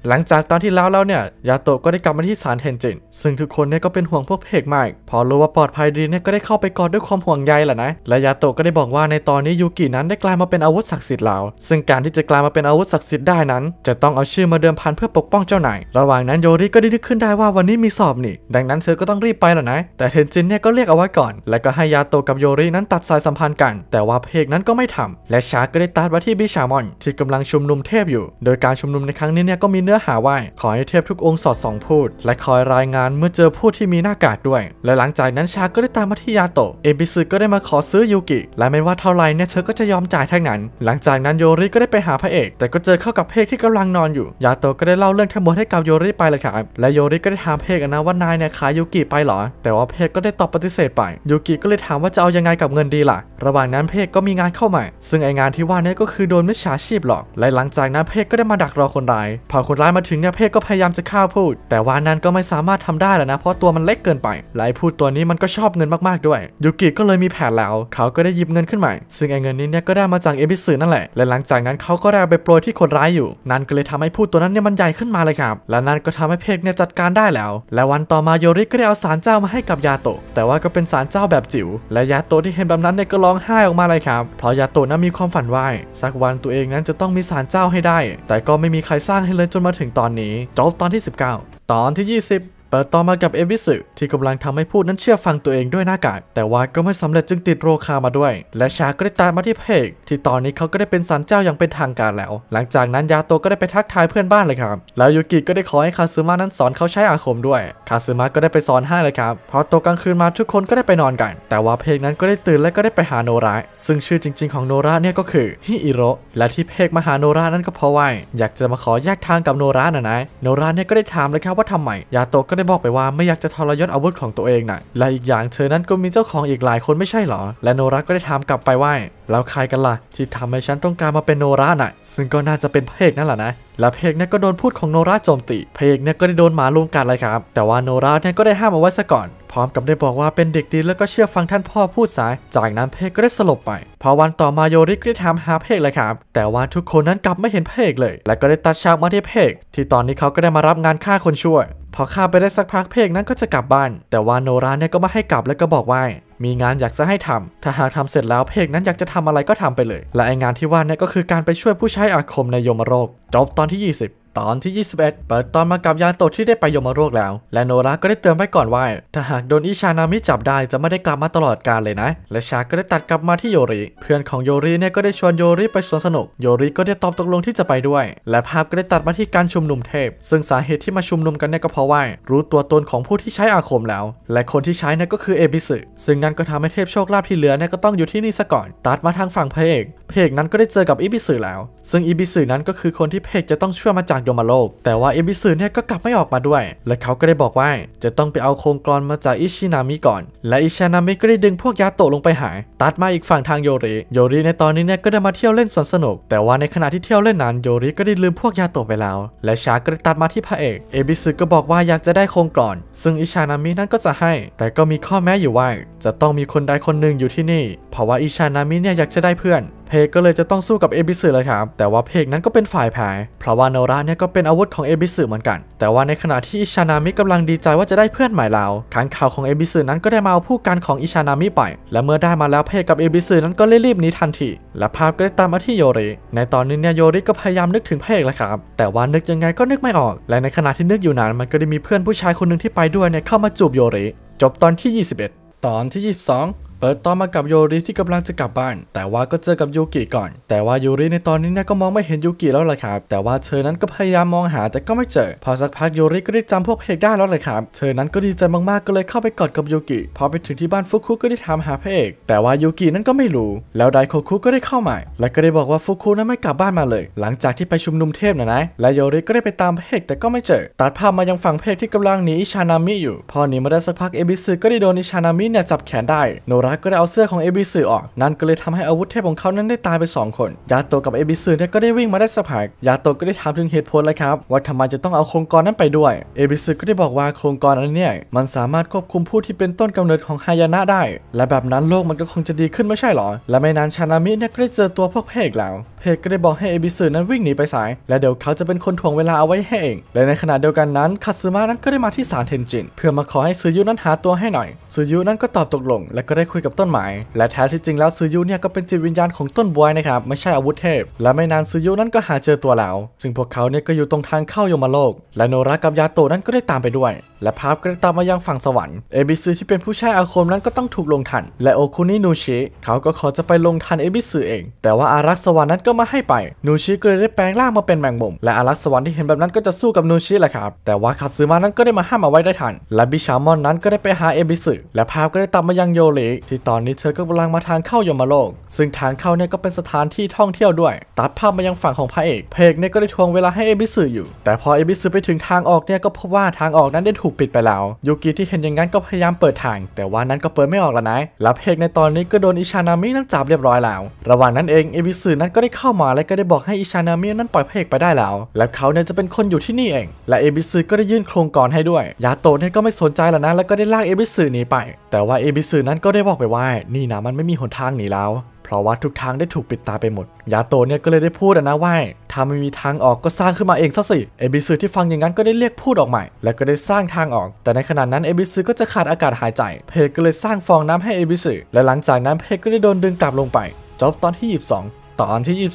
หลังจากตอนที่แล้วแล้วเนี่ยยาโตะก็ได้กลับมาที่ศาลเฮนจิน ซึ่งทุกคนเนี่ยก็เป็นห่วงพวกเพกมากพอรู้ว่าปลอดภัยดีเนี่ยก็ได้เข้าไปกอดด้วยความห่วงใยแหละนะและยาโตะก็ได้บอกว่าในตอนนี้ยูกินั้นได้กลายมาเป็นอาวุธศักดิ์สิทธิ์แล้วซึ่งการที่จะกลายมาเป็นอาวุธศักดิ์สิทธิ์ได้นั้นจะต้องเอาชื่อมาเดิมพันเพื่อปกป้องเจ้านายระหว่างนั้นโยริก็ได้นึกขึ้นได้ว่าวันนี้มีสอบนี่ดังนั้นเธอก็ต้องรีบไปแหละนะแต่เทนจินเนี่ยก็เรียกเอาไว้ก่อน และก็ให้ยาโตะกับโยรินั้นตัดสายสัมพันธ์กันแต่ว่าเพกนั้นก็ไม่ทำและชาก็ได้ตัดมาที่บิชามอนที่กำลังชุมนุมเทพอยู่ โดยการชุมนุมในครั้งนี้เนี่ยก็มีเนือหาว่าขอให้เทพทุกองค์สอดส่อง พูดและคอยรายงานเมื่อเจอผู้ที่มีหน้ากากด้วย และหลังจากนั้นชาก็ได้ตามมาที่ยาโตะเอบิซึก็ได้มาขอซื้อยูกิและไม่ว่าเท่าไรเนี่ยเธอก็จะยอมจ่ายทั้งนั้นหลังจากนั้นโยริก็ได้ไปหาพระเอก แต่ก็เจอเข้ากับเพกที่กำลังนอนอยู่ยาโตะก็ได้เล่าเรื่องทั้งหมดให้กับโยริไปเลยครับและโยริก็ได้ถามพเพกนะว่านายเนี่ยขายยูกิไปหรอแต่ว่าเพกก็ได้ตอบปฏิเสธไปยูกิก็เลยถามว่าจะเอายังไงกับเงินดีล่ะ ระหว่างนั้นเพกก็มีงานเข้ามาซึ่งไองานที่ว่านี่ก็คือโดนมิฉาชีพหลอกและหลังจากนั้นเพกก็ได้มาดักรอคนร้ายพอคนรายมาถึงเนี่ยเพศก็พยายามจะฆ่าพูด แต่วานั้นก็ไม่สามารถทำได้แล้วนะเพราะตัวมันเล็กเกินไปไลพูดตัวนี้มันก็ชอบเงินมากๆด้วยยูกิก็เลยมีแผนแล้วเขาก็ได้หยิบเงินขึ้นใหม่ซึ่งไอ้เงินนี้เนี่ยก็ได้มาจากเอพิสอนั่นแหละและหลังจากนั้นเขาก็ได้ไปโปรยที่คนร้ายอยู่ นั่นก็เลยทำให้พูดตัวนั้นเนี่ยมันใหญ่ขึ้นมาเลยครับและนั่นก็ทำให้เพกเนี่ยจัดการได้แล้วและวันต่อมาโยริก็ได้เอาสารเจ้ามาให้กับยาโตะแต่ว่าก็เป็นสารเจ้าแบบจิ๋วและยาโตะที่เห็นแบบนั้นเนี่ยก็ร้องไห้ออกมาเลยครับ เพราะยาโตะนั้นมีความฝันว่าสักวันตัวเองนั้นจะต้องมีสารเจ้าให้ได้ แต่ก็ไม่มีใครสร้างให้เลยจนมาถึงตอนนี้จบตอนที่ 19 ตอนที่ 20เปิดต่อมากับเอวิสึที่กำลังทำให้พูดนั้นเชื่อฟังตัวเองด้วยหน้ากากแต่ว่าก็ไม่สำเร็จจึงติดโรคามาด้วย และชาก็ได้ตามมาที่เพก ที่ตอนนี้เขาก็ได้เป็นสันเจ้าอย่างเป็นทางการแล้ว หลังจากนั้นยาโตก็ได้ไปทักทายเพื่อนบ้านเลยครับ แล้วยูกิก็ได้ขอให้คาซึมะนั้นสอนเขาใช้อาคมด้วยคาซึมะก็ได้ไปสอนให้เลยครับพอตกกลางคืนมาทุกคนก็ได้ไปนอนกัน แต่ว่าเพกนั้นก็ได้ตื่นและก็ได้ไปหาโนระซึ่งชื่อจริง ๆ ของโนระเนี่ยก็คือฮิอิโรและที่เพกมาหาโนระนั้นก็เพราะว่าอยากจะมาขอแยกทางกับโนระนะนะโนระเนี่ยก็ได้ถามเลยครับว่าทำไมยาโตกได้บอกไปว่าไม่อยากจะทรยศอาวุธของตัวเองนะ่ะ และอีกอย่างเธอนั้นก็มีเจ้าของอีกหลายคนไม่ใช่หรอ และโนราก็ได้ถามกลับไปว่าแล้วใครกันละ่ะที่ทำให้ฉันต้องการมาเป็นโนราน่ะ ซึ่งก็น่าจะเป็นพระเอกนั่นแหละนะ และเพกเนี่ยก็โดนพูดของโนราโจมตี เพกเนี่ยก็ได้โดนหมาลุมกัดเลยครับ แต่ว่าโนราเนี่ยก็ได้ห้ามเอาไว้ซะก่อนพร้อมกับได้บอกว่าเป็นเด็กดี แล้วก็เชื่อฟังท่านพ่อพูดสาย จากนั้นเพกก็ได้สลบไป พอวันต่อมาโยริก็ได้ถามหาเพกเลยครับ แต่ว่าทุกคนนั้นกลับไม่เห็นเพกเลย และก็ได้ตัดฉากมาที่เพกที่ตอนนี้เขาก็ได้มารับงานฆ่าคนชั่วพอฆ่าไปได้สักพักเพกนั้นก็จะกลับบ้าน แต่ว่าโนราเนี่ยก็มาให้กลับแล้วก็บอกว่ามีงานอยากจะให้ทำ ถ้าหากทำเสร็จแล้วเพกนั้นอยากจะทำอะไรก็ทำไปเลย และไองานที่ว่านี่ก็คือการไปช่วยผู้ใช้อาคมในยมโรคจบตอนที่ 20ตอนที่ 21 เปิดตอนมากับยานโตที่ได้ไปยมโรกแล้ว และโนรา ก็ได้เตือนไว้ก่อนว่า ถ้าหากโดนอิชานามิจับได้ จะไม่ได้กลับมาตลอดกาลเลยนะ และชาก็ได้ตัดกลับมาที่โยริเพื่อนของโยริเนี่ยก็ได้ชวนโยริไปสวนสนุก โยริก็ได้ตอบตกลงที่จะไปด้วย และภาพก็ได้ตัดมาที่การชุมนุมเทพ ซึ่งสาเหตุที่มาชุมนุมกันเนี่ยก็เพราะว่ารู้ตัวตนของผู้ที่ใช้อาคมแล้ว และคนที่ใช้เนี่ยก็คือเอบิสึ ซึ่งนั่นก็ทำให้เทพโชคลาภที่เหลือเนี่ยก็ต้องอยู่ที่นี่ซะก่อน ตัดมาทางฝั่งพเอกพเอกนั้นก็ได้เจอกับอิบิสึแล้วซึ่งอิบิสึนั้นก็คือคนที่เพกจะต้องช่วยมาจากโยมาโลก แต่ว่าอิบิสึเนี่ยก็กลับไม่ออกมาด้วย และเขาก็ได้บอกว่า จะต้องไปเอาโครงกรอนมาจากอิชินามิก่อน และอิชินามิก็ได้ดึงพวกยาโตะลงไปหาย ตัดมาอีกฝั่งทางโยริ โยริในตอนนี้เนี่ยก็ได้มาเที่ยวเล่นสวนสนุก แต่ว่าในขณะที่เที่ยวเล่นนั้นโยริก็ได้ลืมพวกยาโตะไปแล้ว และชาก็ได้ตัดมาที่พระเอกเอบิสึก็บอกว่าอยากจะได้โครงกรอน ซึ่งอิชานามินั้นก็จะให้ แต่ก็มีข้อแม้อยู่ว่าจะต้องมีคนใดคนหนึ่งอยู่ที่นี่ เพราะว่าอิชานามิเนี่ยอยากจะได้เพื่อนเพกก็เลยจะต้องสู้กับเอบิสึเลยครับ แต่ว่าเพกนั้นก็เป็นฝ่ายแพ้เพราะว่าโนราเนี่ยก็เป็นอาวุธของเอบิสึเหมือนกัน แต่ว่าในขณะที่อิชานามิกำลังดีใจว่าจะได้เพื่อนใหม่แล้วขันข่าวของเอบิสึนั้นก็ได้มาเอาผู้การของอิชานามิไป และเมื่อได้มาแล้วเพกกับเอบิสึนั้นก็เลยรีบหนีทันทีและภาพก็ได้ตามมาที่โยริในตอนนี้เนี่ยโยริก็พยายามนึกถึงเพกแล้วครับ แต่ว่านึกยังไงก็นึกไม่ออกและในขณะที่นึกอยู่นั้นมันก็ได้มีเพื่อนผู้ชายคนหนึ่งที่ไปด้วยเนี่ยเข้ามาจูบโยริจบตอนที่ 21 ตอนที่ 22เปิดตอนมากับโยริที่กำลังจะกลับบ้าน แต่ว่าก็เจอกับยูกิก่อน แต่ว่ายูริในตอนนี้เนี่ยก็มองไม่เห็นยูกิแล้วล่ะครับ แต่ว่าเธอนั้นก็พยายามมองหาแต่ก็ไม่เจอ พอสักพักยูริก็ได้จำพวกเพกได้แล้วล่ะครับ เธอนั้นก็ดีใจมากๆก็เลยเข้าไปกอดกับยูกิพอไปถึงที่บ้านฟุคุก็ได้ถามหาพเอกแต่ว่ายูกินั้นก็ไม่รู้ แล้วไดโคคุก็ได้เข้ามาและก็ได้บอกว่าฟุคุนั้นไม่กลับบ้านมาเลยหลังจากที่ไปชุมนุมเทพนะนะและยยริก็ได้ไปตามพเอกแต่ก็ไม่เจอ ตัดภาพมายังฝั่งพเอกที่กำลังหนีอิชานามิอยู่พอหนีมาได้สักพักเอบิสึก็ได้โดนอิชานามิเนี่ยจับแขนได้โนระก็ได้เอาเสื้อของเอบิสึออก นั่นก็เลยทำให้อาวุธเทพของเขานั้นได้ตายไป 2 คน ยาโตกับเอบิสึเนี่ยก็ได้วิ่งมาได้สักพักยาโตก็ได้ถามถึงเหตุผลเลยครับ ว่าทำไมจะต้องเอาโครงกรนั้นไปด้วยเอบิสึก็ได้บอกว่าโครงกรอันนี้มันสามารถควบคุมผู้ที่เป็นต้นกำเนิดของฮายานะได้ และแบบนั้นโลกมันก็คงจะดีขึ้นไม่ใช่หรอและไม่นานชานามิเนี่ยก็ได้เจอตัวพวกเพกแล้วเพกก็ได้บอกให้เอบิสึนั้นวิ่งหนีไปสาย และเดี๋ยวเขาจะเป็นคนถ่วงเวลาเอาไว้ให้เอง และในขณะเดียวกันนั้นคาซึมะนั้นก็ได้มาที่ศาลเทนจิน เพื่อมาขอให้ซูยุนั้นหาตัวให้หน่อยซูยุนั้นก็ตอบตกลง และก็ไดุ้ยกับต้นไม้และแท้ที่จริงแล้วซือยุเนี่ยก็เป็นจิตวิญญาณของต้นบวยนะครับไม่ใช่อาวุธเทพ และไม่นานซือยุนั้นก็หาเจอตัวแล้วซึ่งพวกเขาเนี่ยก็อยู่ตรงทางเข้ายมโลก และโนรากับยาโตนั้นก็ได้ตามไปด้วย และภาพก็ได้ตามมายังฝั่งสวรรค์เอบิซที่เป็นผู้ใช้อาคมนั้นก็ต้องถูกลงทันและโอคุนินูชิเขาก็ขอจะไปลงทันเอบิซเอง แต่ว่าอารักษ์สวรรค์นั้นก็มาให้ไปนูชิก็เลยได้แปลงร่างมาเป็นแมงมุมและอารักษ์สวรรค์ที่เห็นแบบนั้นก็จะสู้กับนูชิแหละครับ แต่ว่าคาซึมานั้นก็ได้มาห้ามเอาไว้ได้ทันและบิชามอนนั้นก็ได้ไปหาเอบิซและภาพก็ได้ตามมายังโยริที่ตอนนี้เธอก็กำลังมาทางเข้ายมโลก ซึ่งทางเข้าเนี่ยก็เป็นสถานที่ท่องเที่ยวด้วย ตัดภาพมายังฝั่งของพระเอกพเพกเนี่ยก็ได้ทวงเวลาให้เอบิสึอยู่ แต่พอเอบิสึไปถึงทางออกเนี่ยก็พบว่าทางออกนั้นได้ถูกปิดไปแล้ว ยูกิที่เห็นอย่างนั้นก็พยายามเปิดทาง แต่ว่านั้นก็เปิดไม่ออกแล้วนะและพเพกในตอนนี้ก็โดนอิชานามินั้นจับเรียบร้อยแล้ว ระหว่างนั้นเองเอบิสึนั้นก็ได้เข้ามาและก็ได้บอกให้อิชานามินั้นปล่อยพเพกไปได้แล้ว และเขาเนี่ยจะเป็นคนอยู่ที่นี่เอง และเอบิสึก็ได้ยื่นโครงกรให้ด้วย ยาโตะเนี่ยก็ไม่สนใจแล้วนะแล้วก็ได้ลากเอบิสึหนีไป แต่ว่าเอบิสึนั้นก็ได้บอกไปว่านี่นะมันไม่มีหนทางหนีแล้ว เพราะว่าทุกทางได้ถูกปิดตาไปหมด ยาโตเนี่ยก็เลยได้พูดนะว่าถ้าไม่มีทางออกก็สร้างขึ้นมาเองซะสิ เอบิซึที่ฟังอย่างนั้นก็ได้เรียกพูดออกใหม่ และก็ได้สร้างทางออก แต่ในขณะนั้นเอบิซึก็จะขาดอากาศหายใจ เพกก็เลยสร้างฟองน้ำให้เอบิซึและหลังจากนั้นเพกก็ได้โดนดึงกลับลงไป จบตอนที่ 22 ตอนที่ 23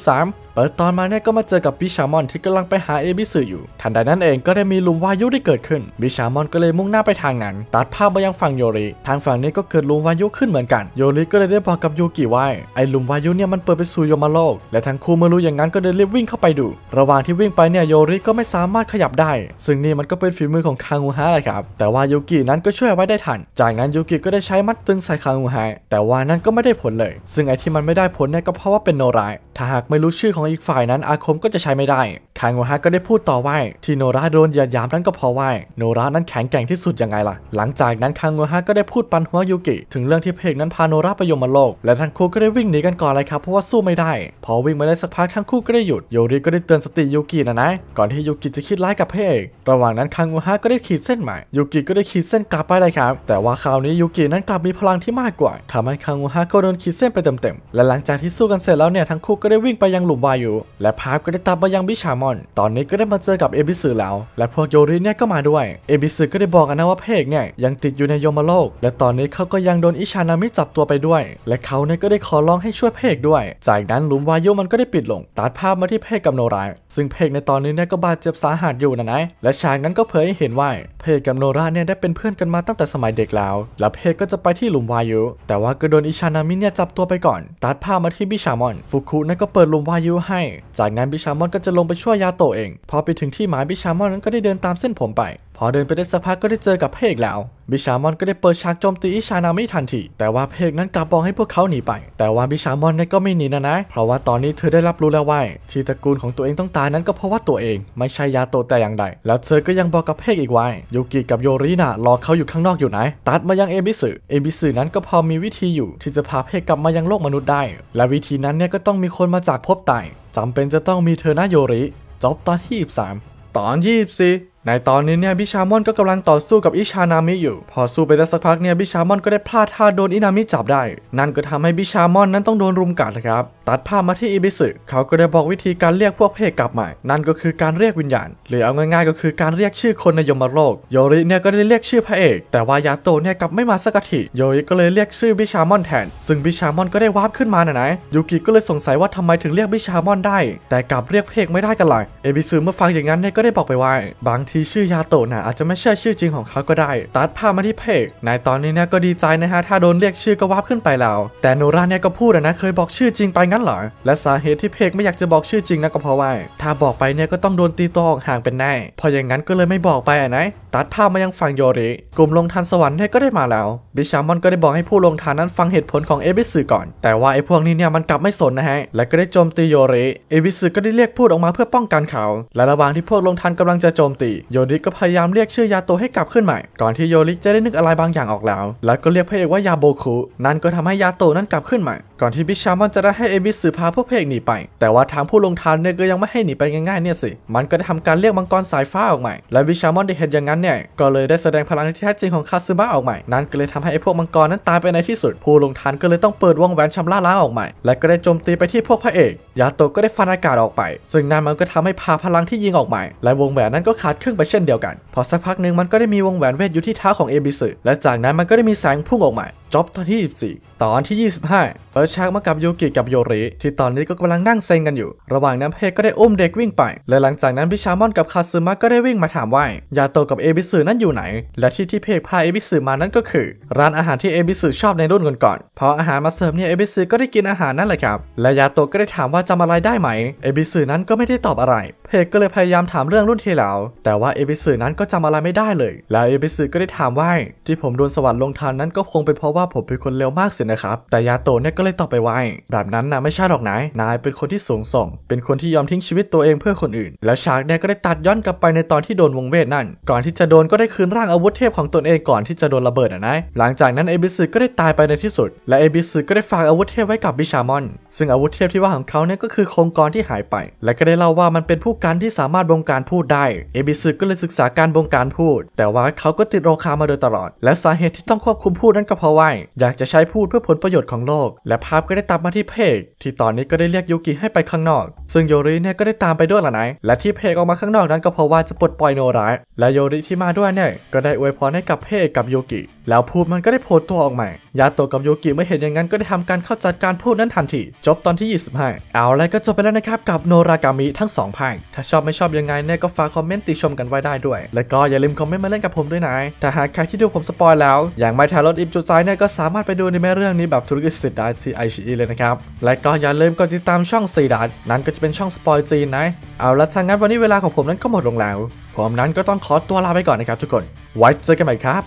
เปิดตอนมาเนี่ยก็มาเจอกับบิชามอนที่กำลังไปหาเอบิสึอยู่ทันใดนั้นเองก็ได้มีลุมวายุได้เกิดขึ้นบิชามอนก็เลยมุ่งหน้าไปทางนั้นตัดภาพไปยังฝั่งโยริทางฝั่งนี้ก็เกิดลุมวายุขึ้นเหมือนกัน โยริก็เลยได้บอกกับยูกิว่าไอ้ลุมวายุเนี่ยมันเปิดไปสู่ยมโลกและทั้งคู่เมื่อรู้อย่างนั้นก็เลยรีบวิ่งเข้าไปดู ระหว่างที่วิ่งไปเนี่ยโยริก็ไม่สามารถขยับได้ ซึ่งนี่มันก็เป็นฝีมือของคางูฮะแหละครับ แต่ว่ายูกินั้นก็ช่วยไว้ได้ทันจากนั้นยูกิก็ได้ใช้มัดตึงใส่คางูฮะแต่ว่านั้นก็ไม่ได้ผลเลย ซึ่งไอ้ที่มันไม่ได้ผลเนี่ยก็เพราะว่าเป็นโนราย ถ้าหากไม่รู้ชื่อขของอีกฝ่ายนั้นอาคมก็จะใช้ไม่ได้คางโงฮะก็ได้พูดต่อว่าที่โนราโดนยีดยามนั้นก็เพราะว่าโนรานั้นแข็งแกร่งที่สุดยังไงล่ะ หลังจากนั้นคางโงฮะก็ได้พูดปันหัวยูกิถึงเรื่องที่เพกนั้นพาโนราไปยมโลก และทั้งคู่ก็ได้วิ่งหนีกันก่อนเลยครับ เพราะว่าสู้ไม่ได้ พอวิ่งมาได้สักพักทั้งคู่ก็ได้หยุดโยริก็ได้เตือนสติยูกินะนะก่อนที่ยูกิจะคิดร้ายกับเพก ระหว่างนั้นคางโงฮะก็ได้ขีดเส้นใหม่ยูกิก็ได้ขีดเส้นกลับไปเลยครับ แต่ว่าคราวนี้ยูกินั้นกลับมีพลังที่มากกว่า ทำให้คางโงฮะก็โดนขีดเส้นไปเต็มๆและหลังจากที่สู้กันเสร็จแล้วเนี่ยทั้งคู่ก็ได้วิ่งไปยังหลุมวายุและพาร์คก็ได้ตามมายังบิชามอน ตอนนี้ก็ได้มาเจอกับเอบิสึแล้ว และพวกโยริเนี่ยก็มาด้วย เอบิสึก็ได้บอกนะว่าเพกเนี่ยยังติดอยู่ในโยมโลก และตอนนี้เขาก็ยังโดนอิชานามิจับตัวไปด้วย และเขาเนี่ยก็ได้ขอร้องให้ช่วยเพกด้วย จากนั้นหลุมวายุมันก็ได้ปิดลง ตัดภาพมาที่เพกกับโนราซึ่งเพกในตอนนี้เนี่ยก็บาดเจ็บสาหัสอยู่นะนะและฉากนั้นก็เผยให้เห็นว่า เพกกับโนราเนี่ยได้เป็นเพื่อนกันมาตั้งแต่สมัยเด็กแล้ว และเพกก็จะไปที่หลุมวายุแต่ว่าก็โดนอิชานามิเนี่ยจับตัวไปก่อนตัดภาพมาที่บิชามอน ฟุกุเนี่ยก็เปิดหลุมวายุให้จากนั้นบิชามอนก็จะลงไปช่วยยาโตเอง พอไปถึงที่หมายบิชามอนนั้นก็ได้เดินตามเส้นผมไปพอเดินไปได้สักพักก็ได้เจอกับเพกแล้ว บิชามอนก็ได้เปิดฉากโจมตีอิชานามิทันที แต่ว่าเพกนั้นกลับบอกให้พวกเขาหนีไป แต่ว่าบิชามอนนี่ก็ไม่หนีนะนะ เพราะว่าตอนนี้เธอได้รับรู้แล้วว่าที่ตระกูลของตัวเองต้องตายนั้นก็เพราะว่าตัวเองไม่ใช่ยาโตแต่อย่างใด แล้วเธอก็ยังบอกกับเพกอีกว่าโยกิกับโยริน่ะรอเขาอยู่ข้างนอกอยู่ไหน ตัดมายังเอบิสึ เอบิสึนั้นก็พอมีวิธีอยู่ ที่จะพาเพกกลับมายังโลกมนุษย์ได้ และวิธีนั้นเนี่ยก็ต้องมีคนมาจากภพบตยจำเป็นจะต้องมีเธอหน้าโยริ จบตอนที่23ตอน24ในตอนนี้เนี่ยบิชามอนก็กำลังต่อสู้กับอิชานามิอยู่ พอสู้ไปได้สักพักเนี่ยบิชามอนก็ได้พลาดท่าโดนอินามิจับได้ นั่นก็ทำให้บิชามอนนั้นต้องโดนรุมกัดนะครับ ตัดภาพมาที่อิบิสึเขาก็ได้บอกวิธีการเรียกพวกเพกกลับมานั่นก็คือการเรียกวิญญาณหรือเอาง่ายๆ ก็คือการเรียกชื่อคนในยมโลกโยริเนี่ยก็ได้เรียกชื่อพระเอก แต่ว่ายาโตเนี่ยกลับไม่มาสักทีโยริก็เลยเรียกชื่อบิชามอนแทน ซึ่งบิชามอนก็ได้วาร์ปขึ้นมานะนะยูกิก็เลยสงสัยว่าทำไมถึงเรียกบิชามอนได้ แต่กลับเรียกเพกไม่ได้กันหลงเอบิสึเมื่อฟังอย่างนั้นเนี่ยก็ได้บอกไปว่าบางที่ชื่อยาโตะนะ่ะอาจจะไม่ใช่ชื่อจริงของเขาก็ได้ ตัดภาพมาที่เพก ในตอนนี้เนี่ยก็ดีใจนะฮะ ถ้าโดนเรียกชื่อก็วับขึ้นไปแล้ว แต่โนราเนี่ยก็พูดนะ เคยบอกชื่อจริงไปงั้นเหรอ และสาเหตุที่เพกไม่อยากจะบอกชื่อจริงนะก็เพราะว่าถ้าบอกไปเนี่ยก็ต้องโดนตีตออกห่างเป็นแน่พออย่างนั้นก็เลยไม่บอกไปอ่ะนะตัดภาพมายังฝั่งโยริกลุ่มลงทันสวรรค์ก็ได้มาแล้วบิชามอนก็ได้บอกให้ผู้ลงทันนั้นฟังเหตุผลของเอบิสึก่อน แต่ว่าไอ้พวกนี้เนี่ยมันกลับไม่สนนะฮะ และก็ได้โจมตีโยริเอบิสึก็ได้เรียกพูดออกมาเพื่อป้องกันเขา และระหว่างที่พวกลงทันกำลังจะโจมตีโยริก็พยายามเรียกชื่อยาโตให้กลับขึ้นใหม่ก่อนที่โยริจะได้นึกอะไรบางอย่างออกแล้ว แล้วก็เรียกพระเอกว่ายาโบคุนั่นก็ทำให้ยาโตนั้นกลับขึ้นใหม่ก่อนที่บิชามอนจะได้ให้เอบิสึพาพวกเพกหนีไป แต่ว่าทางผู้ลงทันเนี่ยก็ยังไม่ให้หนีไปง่ายๆเนี่ยสิมันก็ได้ทำการเรียกมังกรสายฟ้าออกใหม่และบิชามอนได้เห็นอย่างนั้นเนี่ยก็เลยได้แสดงพลังที่แท้จริงของคาซึมะออกใหม่นั้นก็เลยทำให้ไอ้พวกมังกรนั้นตายไปในที่สุดผู้ลงทันก็เลยต้องเปิดวงแหวนชำระล้างออกใหม่และก็ได้โจมตีไปที่พวกพระเอกยาโตก็ได้ฟันอากาศออกไปซึ่งนั้นมันก็ทำให้พาพลังที่ยิงออกใหม่และวงแหวนนั้นก็ขาดครึ่งไปเช่นเดียวกันพอสักพักหนึ่งมันก็ได้มีวงแหวนเวทอยู่ที่เท้าของเอบิสึและจากนั้นมันก็ได้มีแสงพุ่งออกมาจ็อบตอนที่ 24 ตอนที่ 25เปิดฉากมากับยูกิกับโยริที่ตอนนี้ก็กำลังนั่งเซ็งกันอยู่ ระหว่างนั้นเพก็ได้อุ้มเด็กวิ่งไป และหลังจากนั้นพิชามอนกับคาซึมะก็ได้วิ่งมาถามว่ายาโตกับเอบิสึนั้นอยู่ไหน และที่ที่เพกพาเอบิสึมานั้นก็คือ ร้านอาหารที่เอบิสึชอบในรุ่นก่อนๆพออาหารมาเสิร์ฟเนี่ยเอบิสึก็ได้กินอาหารนั่นแหละครับ และยาโตก็ได้ถามว่าจำอะไรได้ไหมเอบิสึนั้นก็ไม่ได้ตอบอะไร เพกก็เลยพยายามถามเรื่องรุ่นที่แล้ว แต่ว่าเอบิสึนั้นก็จำอะไรไม่ได้เลย แล้วเอบิสึก็ได้ถามว่าที่ผมโดนสวรรค์ลงทานนั้นก็คงเป็นเพราะว่าว่าผมเป็นคนเร็วมากสินะครับ แต่ยาโตเนี่ยก็เลยตอบไปว่าแบบนั้นนะไม่ใช่หรอกนายนายเป็นคนที่สูงส่ง เป็นคนที่ยอมทิ้งชีวิตตัวเองเพื่อคนอื่น แล้วชาร์กเนี่ยก็ได้ตัดย้อนกลับไปในตอนที่โดนวงเวทนั่นก่อนที่จะโดนก็ได้คืนร่างอาวุธเทพของตนเอง ก่อนที่จะโดนระเบิดนะนะหลังจากนั้นเอบิสึก็ได้ตายไปในที่สุด และเอบิสึก็ได้ฝากอาวุธเทพไว้กับบิชามอน ซึ่งอาวุธเทพที่ว่าของเขาเนี่ยก็คือโครงกรที่หายไป และก็ได้เล่าว่ามันเป็นผู้การที่สามารถบงการพูดได้เอบิสึก็เลยศึกษาการบงการพูด แต่ว่าเขาก็ติดโรคามาโดยตลอด และสาเหตุที่ต้องควบคุมพูดนั้นก็เพราะว่าอยากจะใช้พูดเพื่อผลประโยชน์ของโลก และภาพก็ได้ตัดมาที่เพกที่ตอนนี้ก็ได้เรียกยูกิให้ไปข้างนอกซึ่งโยริเนี่ยก็ได้ตามไปด้วยล่ะนาย และที่เพกออกมาข้างนอกนั้นก็เพราะว่าจะปลดปล่อยโนร้ายและโยริที่มาด้วยเนี่ยก็ได้อวยพรให้กับเพกกับโยกิ แล้วพูดมันก็ได้โผล่ตัวออกมายาโตวกับโยกิเมื่อเห็นอย่างนั้นก็ได้ทำการเข้าจัดการพูดนั้นทันที จบตอนที่ 25 เอาแล้วก็จบไปแล้วนะครับกับโนรากามิทั้ง2ภาค ถ้าชอบไม่ชอบยังไงเนี่ยก็ฝากคอมเมนต์ติชมกันไว้ได้ด้วย และก็อย่าลืมคอมเมนต์มาเล่นกับผมด้วยนะแต่หากใครที่ดูผมสปอยแล้วอย่างไม่ทารถอิมจูไซเนี่ยก็สามารถไปดูในแม่เรื่องนี้แบบธุรกิจสิทธิ์ได้ที่ไอชีเลยนะครับและก็อย่าลืมกดติดตามช่องสีดัดนั้นก็จะะเป็นช่องสปอยจีนนะ เอาละทางงั้นวันนี้เวลาของผมนั้นก็หมดลงแล้วผมนั้นก็ต้องขอตัวลาไปก่อนนะครับทุกคน ไว้เจอกันใหม่ครับ